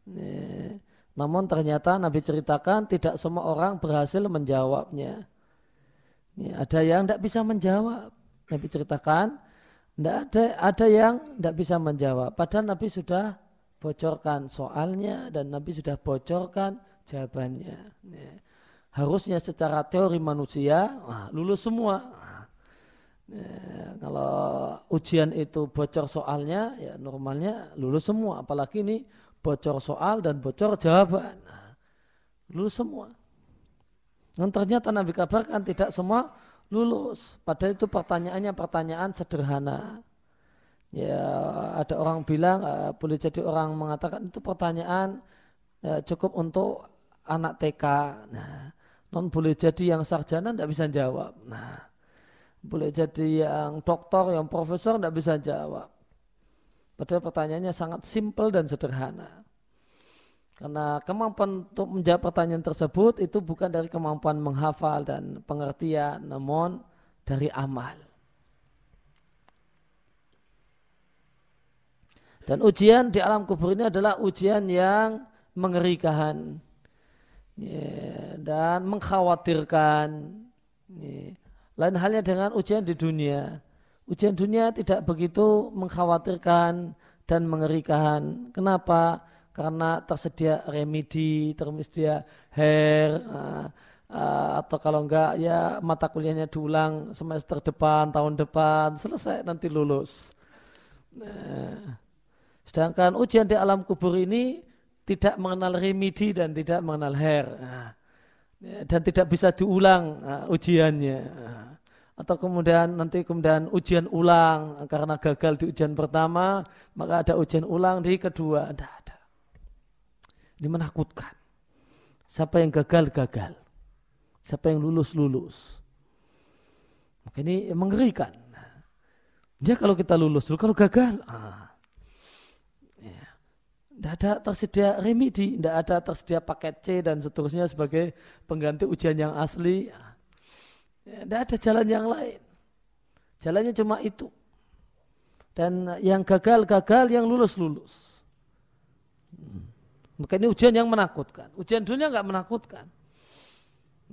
Nih. Ya. Namun ternyata Nabi ceritakan tidak semua orang berhasil menjawabnya. Ini ada yang tidak bisa menjawab. Nabi ceritakan tidak ada ada yang tidak bisa menjawab. Padahal Nabi sudah bocorkan soalnya dan Nabi sudah bocorkan jawabannya. Ya. Harusnya secara teori manusia wah, lulus semua. Ya, kalau ujian itu bocor soalnya, ya normalnya lulus semua. Apalagi ini bocor soal dan bocor jawaban. Nah, lulus semua. Dan ternyata Nabi kabarkan tidak semua lulus. Padahal itu pertanyaannya pertanyaan sederhana. Ya ada orang bilang uh, boleh jadi orang mengatakan itu pertanyaan ya, cukup untuk anak TK. Nah, non boleh jadi yang sarjana tidak bisa jawab. Nah, boleh jadi yang dokter, yang profesor tidak bisa jawab. Padahal pertanyaannya sangat simpel dan sederhana. Karena kemampuan untuk menjawab pertanyaan tersebut itu bukan dari kemampuan menghafal dan pengertian, namun dari amal. Dan ujian di alam kubur ini adalah ujian yang mengerikan dan mengkhawatirkan. Lain halnya dengan ujian di dunia. Ujian dunia tidak begitu mengkhawatirkan dan mengerikan. Kenapa? Karena tersedia remedi, tersedia hair, eh, eh, atau kalau enggak ya mata kuliahnya diulang semester depan, tahun depan, selesai nanti lulus. Nah, sedangkan ujian di alam kubur ini tidak mengenal remedi dan tidak mengenal hair. Nah, ya, dan tidak bisa diulang ujiannya. Nah atau kemudian nanti kemudian ujian ulang karena gagal di ujian pertama maka ada ujian ulang di kedua ada ada ini menakutkan siapa yang gagal gagal siapa yang lulus lulus maka ini mengerikan ya kalau kita lulus kalau gagal ah, ya. tidak ada tersedia remedi tidak ada tersedia paket C dan seterusnya sebagai pengganti ujian yang asli ya tidak ya, ada jalan yang lain. Jalannya cuma itu. Dan yang gagal, gagal. Yang lulus, lulus. Hmm. Maka ini ujian yang menakutkan. Ujian dunia nggak menakutkan.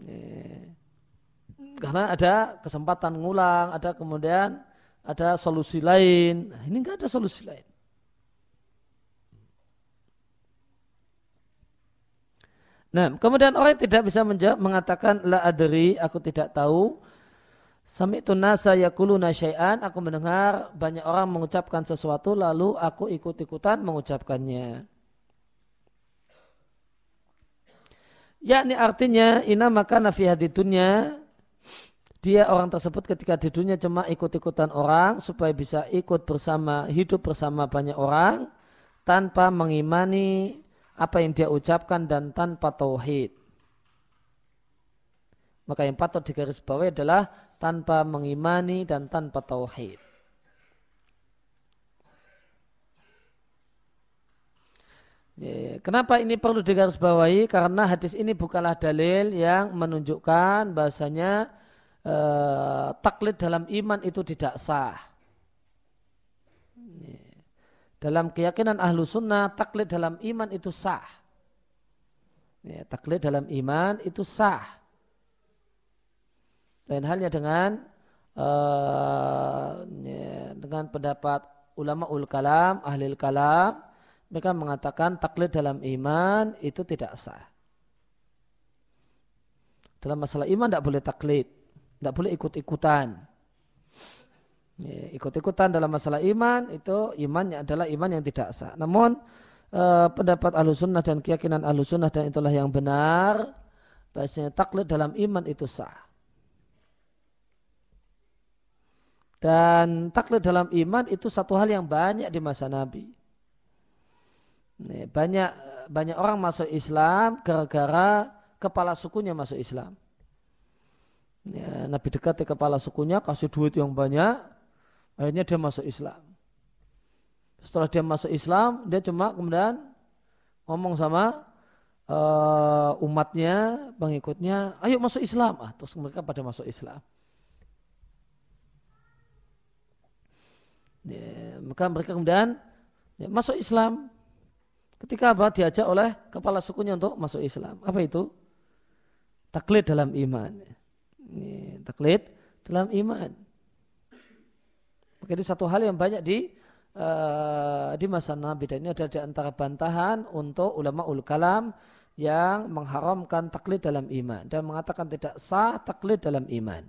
Ya. Karena ada kesempatan ngulang, ada kemudian ada solusi lain. Nah, ini nggak ada solusi lain. Nah, kemudian orang tidak bisa menjawab mengatakan la adri, aku tidak tahu. Sami nasa yakuluna syai'an, aku mendengar banyak orang mengucapkan sesuatu lalu aku ikut-ikutan mengucapkannya. yakni artinya ina maka nafiyah di dia orang tersebut ketika di dunia cuma ikut-ikutan orang supaya bisa ikut bersama hidup bersama banyak orang tanpa mengimani apa yang dia ucapkan dan tanpa tauhid. Maka yang patut digaris digarisbawahi adalah tanpa mengimani dan tanpa tauhid. Ya, kenapa ini perlu digarisbawahi? Karena hadis ini bukanlah dalil yang menunjukkan bahasanya eh, taklid dalam iman itu tidak sah. Dalam keyakinan ahlu sunnah, taklid dalam iman itu sah. Ya, taklid dalam iman itu sah. Lain halnya dengan uh, ya, dengan pendapat ulama ul kalam, ahli ul kalam, mereka mengatakan taklid dalam iman itu tidak sah. Dalam masalah iman tidak boleh taklid, tidak boleh ikut-ikutan. Ya, ikut-ikutan dalam masalah iman itu imannya adalah iman yang tidak sah. Namun eh, pendapat sunnah dan keyakinan sunnah dan itulah yang benar bahasanya taklid dalam iman itu sah. Dan taklid dalam iman itu satu hal yang banyak di masa Nabi. Ya, banyak banyak orang masuk Islam gara-gara kepala sukunya masuk Islam. Ya, Nabi dekati kepala sukunya kasih duit yang banyak Akhirnya dia masuk Islam. Setelah dia masuk Islam, dia cuma kemudian ngomong sama uh, umatnya, pengikutnya, ayo masuk Islam. Ah, terus mereka pada masuk Islam. Ya, maka mereka kemudian ya, masuk Islam. Ketika apa? Diajak oleh kepala sukunya untuk masuk Islam. Apa itu? Taklid dalam iman. Ya, taklid dalam iman. Maka ini satu hal yang banyak di uh, di masa Nabi dan ini ada di antara bantahan untuk ulama ul kalam yang mengharamkan taklid dalam iman dan mengatakan tidak sah taklid dalam iman.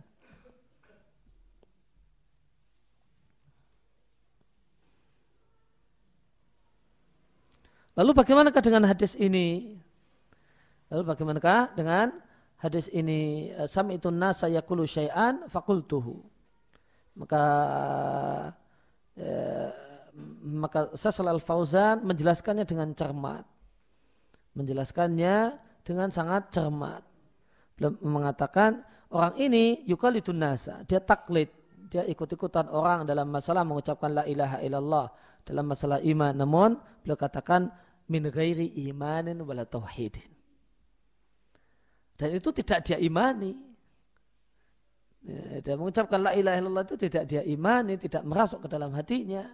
Lalu bagaimanakah dengan hadis ini? Lalu bagaimanakah dengan hadis ini? Eh, Sam itu nasa yakulu syai'an fakultuhu. Maka eh, maka Syaikhul Al-Fauzan menjelaskannya dengan cermat. Menjelaskannya dengan sangat cermat. Belum mengatakan orang ini yukali nasa, dia taklid, dia ikut-ikutan orang dalam masalah mengucapkan la ilaha illallah dalam masalah iman. Namun beliau katakan min ghairi imanin wala tauhidin. Dan itu tidak dia imani, Ya, eh, dan mengucapkan la ilaha illallah itu tidak dia imani, tidak merasuk ke dalam hatinya.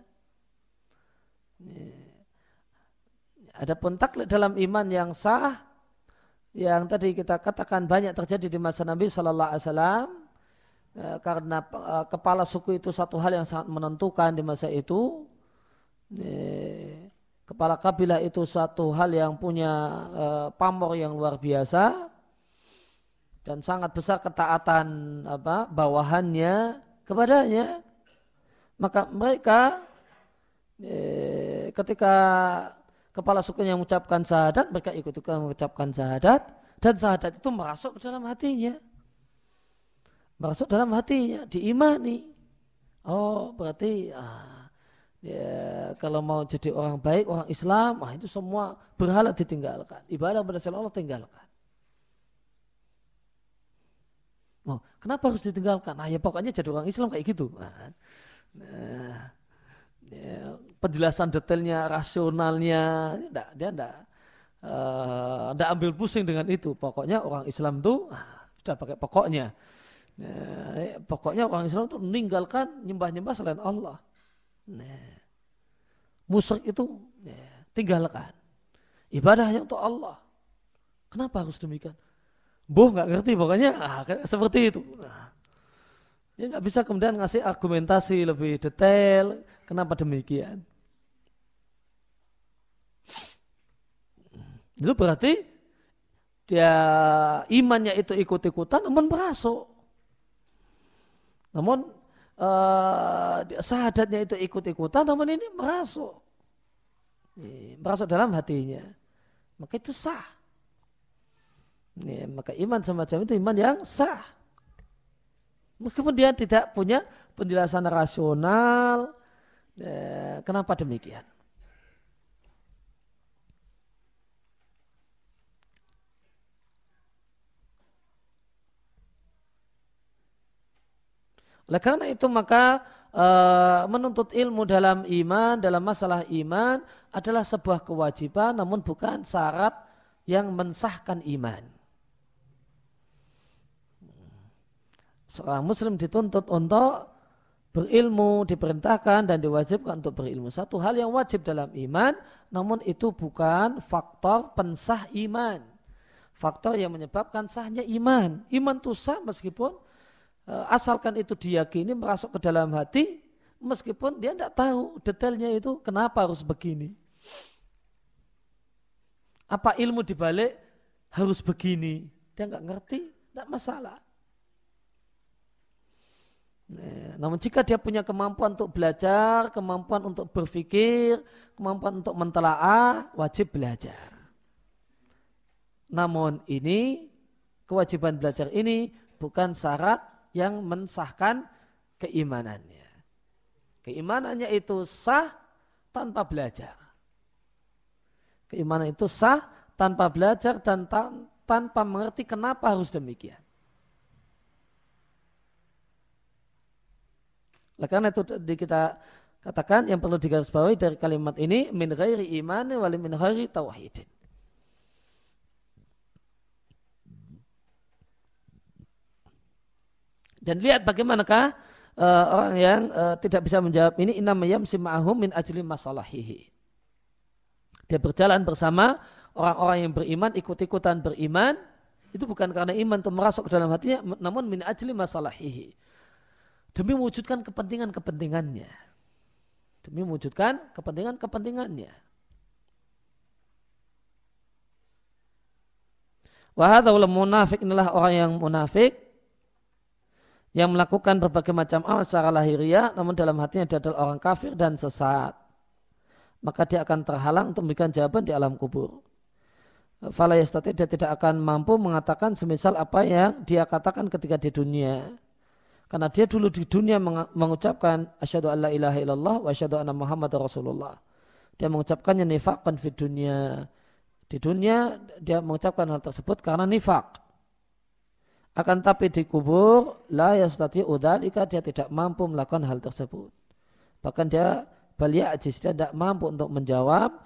Ya. Adapun taklid dalam iman yang sah, yang tadi kita katakan banyak terjadi di masa Nabi Shallallahu Alaihi Wasallam, eh, karena kepala suku itu satu hal yang sangat menentukan di masa itu. Kepala kabilah itu satu hal yang punya pamor yang luar biasa dan sangat besar ketaatan apa bawahannya kepadanya maka mereka e, ketika kepala suku yang mengucapkan syahadat mereka ikut ikutan mengucapkan syahadat dan syahadat itu merasuk ke dalam hatinya merasuk dalam hatinya diimani oh berarti ah, ya, kalau mau jadi orang baik orang Islam ah, itu semua berhala ditinggalkan ibadah berdasarkan Allah tinggalkan Oh, kenapa harus ditinggalkan? Nah, ya pokoknya jadi orang Islam kayak gitu. Nah, nah ya, penjelasan detailnya, rasionalnya, enggak, dia enggak, uh, eh, enggak ambil pusing dengan itu. Pokoknya orang Islam tuh ah, sudah pakai pokoknya. Nah, ya, pokoknya orang Islam tuh meninggalkan nyembah-nyembah selain Allah. Nah, musyrik itu ya, tinggalkan. ibadah Ibadahnya untuk Allah. Kenapa harus demikian? boh nggak ngerti pokoknya ah, seperti itu. Nah, dia nggak bisa kemudian ngasih argumentasi lebih detail kenapa demikian. Itu berarti dia imannya itu ikut-ikutan namun berasuk. Namun uh, sahadatnya itu ikut-ikutan namun ini merasuk. Merasuk dalam hatinya. Maka itu sah. Ya, maka iman semacam itu iman yang sah. Meskipun dia tidak punya penjelasan rasional, ya, kenapa demikian? Oleh karena itu maka e, menuntut ilmu dalam iman, dalam masalah iman adalah sebuah kewajiban namun bukan syarat yang mensahkan iman. Seorang muslim dituntut untuk berilmu, diperintahkan dan diwajibkan untuk berilmu. Satu hal yang wajib dalam iman, namun itu bukan faktor pensah iman. Faktor yang menyebabkan sahnya iman. Iman itu sah meskipun e, asalkan itu diyakini merasuk ke dalam hati, meskipun dia tidak tahu detailnya itu kenapa harus begini. Apa ilmu dibalik harus begini. Dia nggak ngerti, tidak masalah. Eh, namun jika dia punya kemampuan untuk belajar, kemampuan untuk berpikir, kemampuan untuk mentelaah, wajib belajar. Namun ini kewajiban belajar ini bukan syarat yang mensahkan keimanannya. Keimanannya itu sah tanpa belajar. Keimanan itu sah tanpa belajar dan tanpa mengerti kenapa harus demikian. karena itu kita katakan yang perlu digarisbawahi dari kalimat ini min ghairi imani wal min ghairi tauhidin. Dan lihat bagaimanakah uh, orang yang uh, tidak bisa menjawab ini inam yam simahum min ajli masalahihi. Dia berjalan bersama orang-orang yang beriman, ikut-ikutan beriman, itu bukan karena iman itu merasuk ke dalam hatinya, namun min ajli masalahihi demi mewujudkan kepentingan-kepentingannya. Demi mewujudkan kepentingan-kepentingannya. Wahadaul munafik inilah orang yang munafik yang melakukan berbagai macam amal secara lahiriah namun dalam hatinya dia adalah orang kafir dan sesat. Maka dia akan terhalang untuk memberikan jawaban di alam kubur. Falayastati dia tidak akan mampu mengatakan semisal apa yang dia katakan ketika di dunia karena dia dulu di dunia mengucapkan asyhadu alla ilaha illallah wa asyhadu anna muhammad rasulullah. Dia mengucapkannya nifaqan di dunia. Di dunia dia mengucapkan hal tersebut karena nifak. Akan tapi di kubur la yastati udzalika dia tidak mampu melakukan hal tersebut. Bahkan dia balia ajis dia tidak mampu untuk menjawab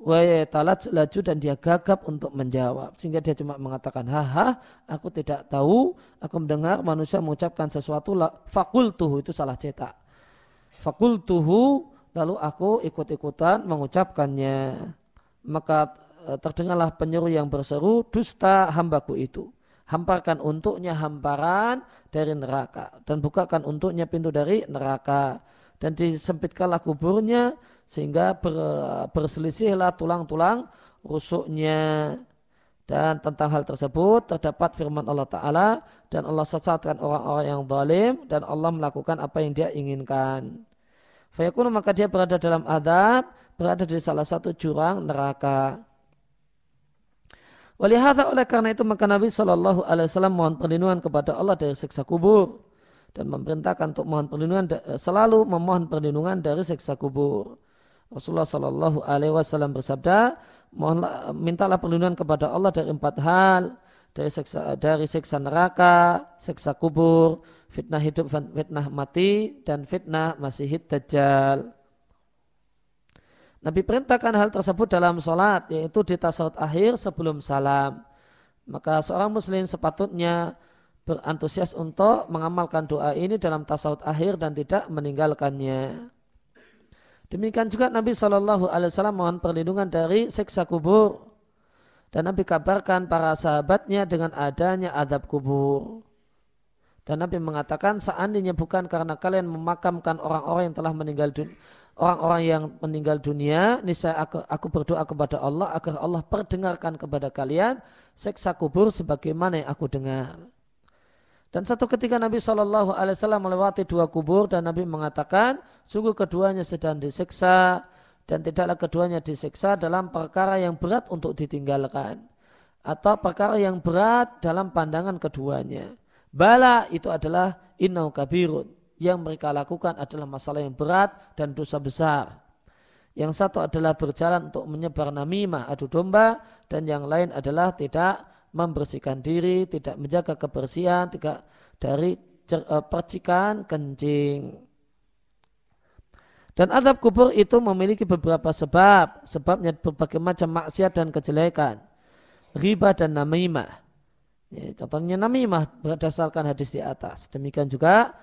laju dan dia gagap untuk menjawab sehingga dia cuma mengatakan haha aku tidak tahu aku mendengar manusia mengucapkan sesuatu fakultuhu itu salah cetak fakultuhu lalu aku ikut-ikutan mengucapkannya maka e, terdengarlah penyeru yang berseru dusta hambaku itu hamparkan untuknya hamparan dari neraka dan bukakan untuknya pintu dari neraka dan disempitkanlah kuburnya sehingga ber, berselisihlah tulang-tulang rusuknya dan tentang hal tersebut terdapat firman Allah Ta'ala dan Allah sesatkan orang-orang yang zalim dan Allah melakukan apa yang dia inginkan. Fayakun maka dia berada dalam adab, berada di salah satu jurang neraka. Walihata oleh karena itu maka Nabi Shallallahu Alaihi Wasallam mohon perlindungan kepada Allah dari siksa kubur dan memerintahkan untuk mohon perlindungan selalu memohon perlindungan dari siksa kubur. Rasulullah Shallallahu Alaihi Wasallam bersabda, mohonlah, mintalah perlindungan kepada Allah dari empat hal, dari seksa, dari seksa neraka, seksa kubur, fitnah hidup, fitnah mati, dan fitnah masih dajjal. Nabi perintahkan hal tersebut dalam sholat, yaitu di tasawuf akhir sebelum salam. Maka seorang muslim sepatutnya berantusias untuk mengamalkan doa ini dalam tasawuf akhir dan tidak meninggalkannya. Demikian juga Nabi Shallallahu Alaihi Wasallam mohon perlindungan dari seksa kubur dan Nabi kabarkan para sahabatnya dengan adanya adab kubur. Dan Nabi mengatakan seandainya bukan karena kalian memakamkan orang-orang yang telah meninggal dunia, orang-orang yang meninggal dunia, niscaya aku, aku berdoa kepada Allah agar Allah perdengarkan kepada kalian seksa kubur sebagaimana yang aku dengar. Dan satu ketika Nabi Shallallahu Alaihi Wasallam melewati dua kubur dan Nabi mengatakan, sungguh keduanya sedang disiksa dan tidaklah keduanya disiksa dalam perkara yang berat untuk ditinggalkan atau perkara yang berat dalam pandangan keduanya. Bala itu adalah innau kabirun. Yang mereka lakukan adalah masalah yang berat dan dosa besar. Yang satu adalah berjalan untuk menyebar namimah adu domba dan yang lain adalah tidak membersihkan diri, tidak menjaga kebersihan, tidak dari eh, percikan kencing. Dan adab kubur itu memiliki beberapa sebab. Sebabnya berbagai macam maksiat dan kejelekan. Riba dan namimah. Ya, contohnya namimah berdasarkan hadis di atas. Demikian juga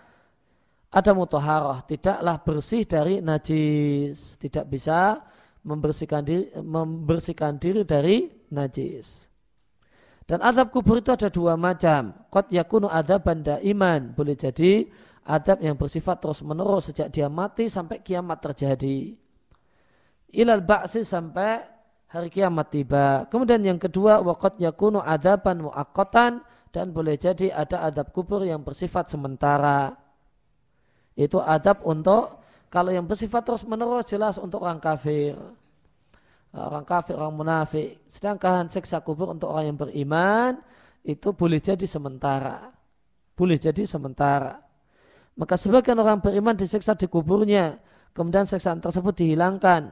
ada mutoharoh. Tidaklah bersih dari najis. Tidak bisa membersihkan diri, membersihkan diri dari najis. Dan adab kubur itu ada dua macam. Qad yakunu adab banda iman. Boleh jadi adab yang bersifat terus menerus sejak dia mati sampai kiamat terjadi. Ilal ba'si sampai hari kiamat tiba. Kemudian yang kedua waqad yakunu adaban muakotan dan boleh jadi ada adab kubur yang bersifat sementara. Itu adab untuk kalau yang bersifat terus menerus jelas untuk orang kafir orang kafir, orang munafik. Sedangkan seksa kubur untuk orang yang beriman itu boleh jadi sementara. Boleh jadi sementara. Maka sebagian orang beriman disiksa di kuburnya, kemudian siksaan tersebut dihilangkan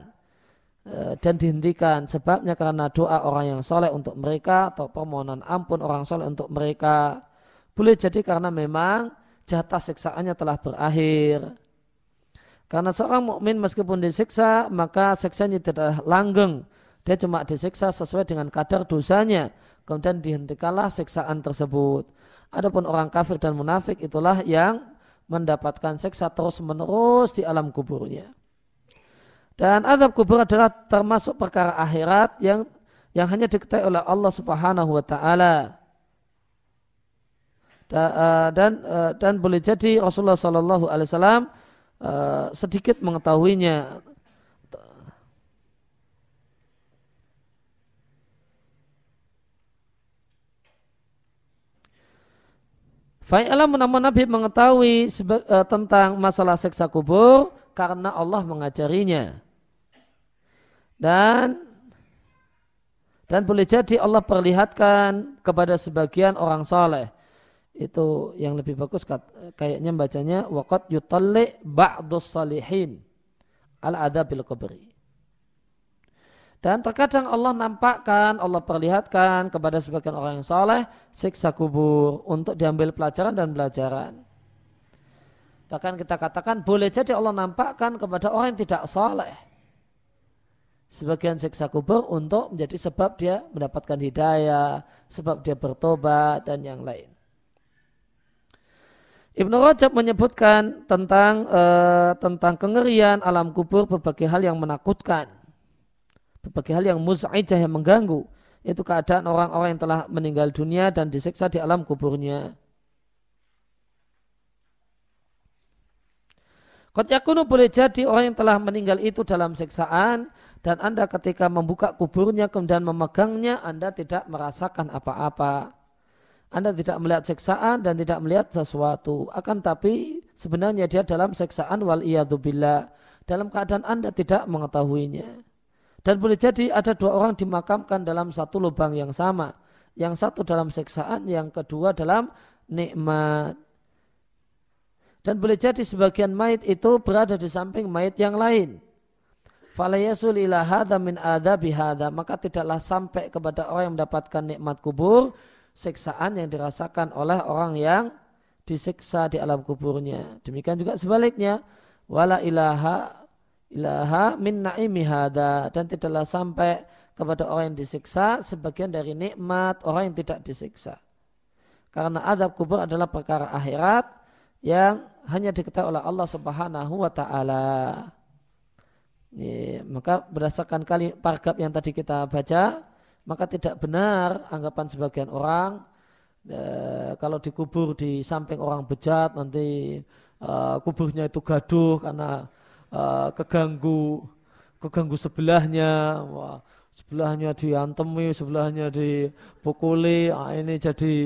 e, dan dihentikan sebabnya karena doa orang yang soleh untuk mereka atau permohonan ampun orang soleh untuk mereka boleh jadi karena memang jatah seksaannya telah berakhir karena seorang mukmin meskipun disiksa, maka siksanya tidak langgeng. Dia cuma disiksa sesuai dengan kadar dosanya. Kemudian dihentikanlah siksaan tersebut. Adapun orang kafir dan munafik itulah yang mendapatkan siksa terus-menerus di alam kuburnya. Dan azab kubur adalah termasuk perkara akhirat yang yang hanya diketahui oleh Allah Subhanahu wa taala. Eh, dan eh, dan boleh jadi Rasulullah sallallahu alaihi wasallam Eh, sedikit mengetahuinya Fa'ala menama Nabi mengetahui eh, tentang masalah seksa kubur karena Allah mengajarinya. Dan dan boleh jadi Allah perlihatkan kepada sebagian orang soleh itu yang lebih bagus kayaknya bacanya waqad yutalli ba'dus salihin al adabil qabri. Dan terkadang Allah nampakkan, Allah perlihatkan kepada sebagian orang yang saleh siksa kubur untuk diambil pelajaran dan pelajaran. Bahkan kita katakan boleh jadi Allah nampakkan kepada orang yang tidak saleh sebagian siksa kubur untuk menjadi sebab dia mendapatkan hidayah, sebab dia bertobat dan yang lain. Ibnu Rajab menyebutkan tentang eh, tentang kengerian alam kubur berbagai hal yang menakutkan. Berbagai hal yang muz'ijah yang mengganggu. Itu keadaan orang-orang yang telah meninggal dunia dan disiksa di alam kuburnya. Kot yakunu boleh jadi orang yang telah meninggal itu dalam siksaan dan Anda ketika membuka kuburnya kemudian memegangnya Anda tidak merasakan apa-apa anda tidak melihat seksaan dan tidak melihat sesuatu. Akan tapi sebenarnya dia dalam seksaan wal iyadzubillah. Dalam keadaan Anda tidak mengetahuinya. Dan boleh jadi ada dua orang dimakamkan dalam satu lubang yang sama. Yang satu dalam seksaan, yang kedua dalam nikmat. Dan boleh jadi sebagian mayit itu berada di samping mayit yang lain. Falayasul min adabi Maka tidaklah sampai kepada orang yang mendapatkan nikmat kubur siksaan yang dirasakan oleh orang yang disiksa di alam kuburnya. Demikian juga sebaliknya, wala ilaha ilaha min naimi hada dan tidaklah sampai kepada orang yang disiksa sebagian dari nikmat orang yang tidak disiksa. Karena adab kubur adalah perkara akhirat yang hanya diketahui oleh Allah Subhanahu wa taala. Ya, maka berdasarkan kali paragraf yang tadi kita baca, maka tidak benar anggapan sebagian orang e, kalau dikubur di samping orang bejat nanti e, kuburnya itu gaduh karena e, keganggu keganggu sebelahnya wah sebelahnya diantemi sebelahnya dipukuli ah, ini jadi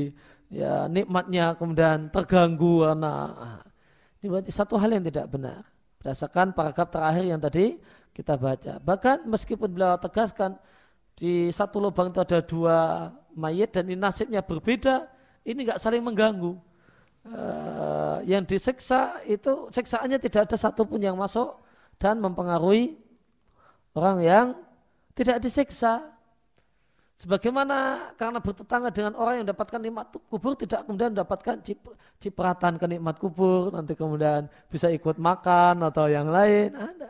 ya nikmatnya kemudian terganggu karena ah, ini berarti satu hal yang tidak benar berdasarkan paragraf terakhir yang tadi kita baca bahkan meskipun beliau tegaskan di satu lubang itu ada dua mayat dan ini nasibnya berbeda, ini nggak saling mengganggu. Uh, yang diseksa itu seksaannya tidak ada satupun yang masuk dan mempengaruhi orang yang tidak diseksa Sebagaimana karena bertetangga dengan orang yang dapatkan nikmat kubur tidak kemudian mendapatkan cip, cipratan ke nikmat kubur, nanti kemudian bisa ikut makan atau yang lain. Ada.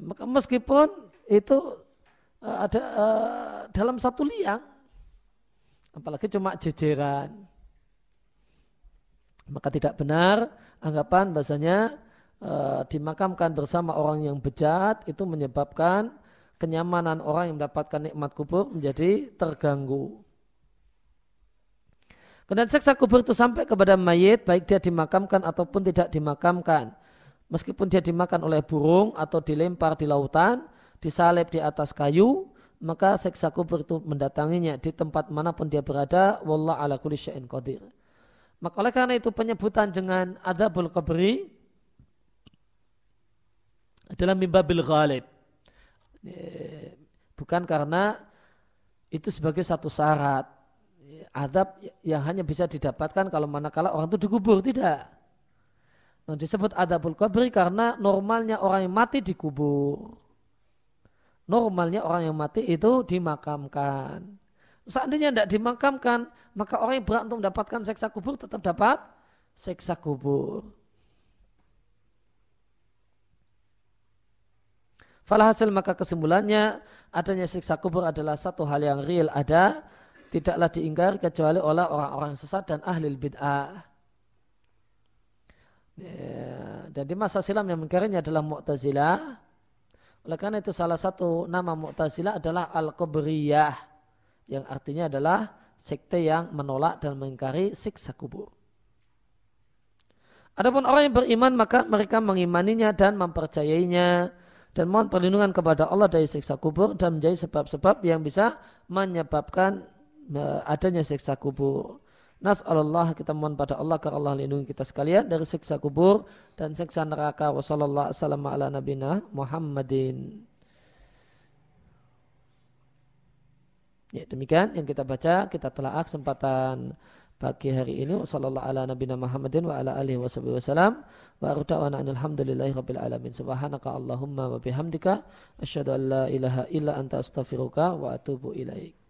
Maka meskipun itu Eh, ada uh, dalam satu liang apalagi cuma jejeran maka tidak benar anggapan bahasanya e, dimakamkan bersama orang yang bejat itu menyebabkan kenyamanan orang yang mendapatkan nikmat kubur menjadi terganggu. Kemudian seksa kubur itu sampai kepada mayit, baik dia dimakamkan ataupun tidak dimakamkan. Meskipun dia dimakan oleh burung atau dilempar di lautan, disalib di atas kayu, maka seksa kubur itu mendatanginya di tempat manapun dia berada, wallah ala kulli syai'in qadir. Maka oleh karena itu penyebutan dengan adabul kubri adalah bil ghalib. Eh, bukan karena itu sebagai satu syarat. Adab yang hanya bisa didapatkan kalau manakala orang itu dikubur, tidak. Nah, disebut adabul kubri karena normalnya orang yang mati dikubur normalnya orang yang mati itu dimakamkan. Seandainya tidak dimakamkan, maka orang yang berat untuk mendapatkan seksa kubur tetap dapat seksa kubur. Falah hasil maka kesimpulannya adanya siksa kubur adalah satu hal yang real ada tidaklah diingkari kecuali oleh orang-orang sesat dan ahli bid'ah. Ya, dan di masa silam yang mengingkarinya adalah Mu'tazilah oleh karena itu salah satu nama Mu'tazila adalah Al-Qabriyah yang artinya adalah sekte yang menolak dan mengingkari siksa kubur. Adapun orang yang beriman maka mereka mengimaninya dan mempercayainya dan mohon perlindungan kepada Allah dari siksa kubur dan menjadi sebab-sebab yang bisa menyebabkan eh, adanya siksa kubur. Nas'alallah kita mohon pada Allah karena Allah lindungi kita sekalian dari siksa kubur dan siksa neraka. Wassalamualaikum warahmatullahi wabarakatuh. Muhammadin. Ya, demikian yang kita baca, kita telah kesempatan pagi hari ini. Wassalamualaikum Muhammadin wa ala alihi wasallam. Wa ardawana alhamdulillahi rabbil alamin. Subhanaka Allahumma wa bihamdika. Asyadu an la ilaha illa anta astaghfiruka wa atubu ilaik.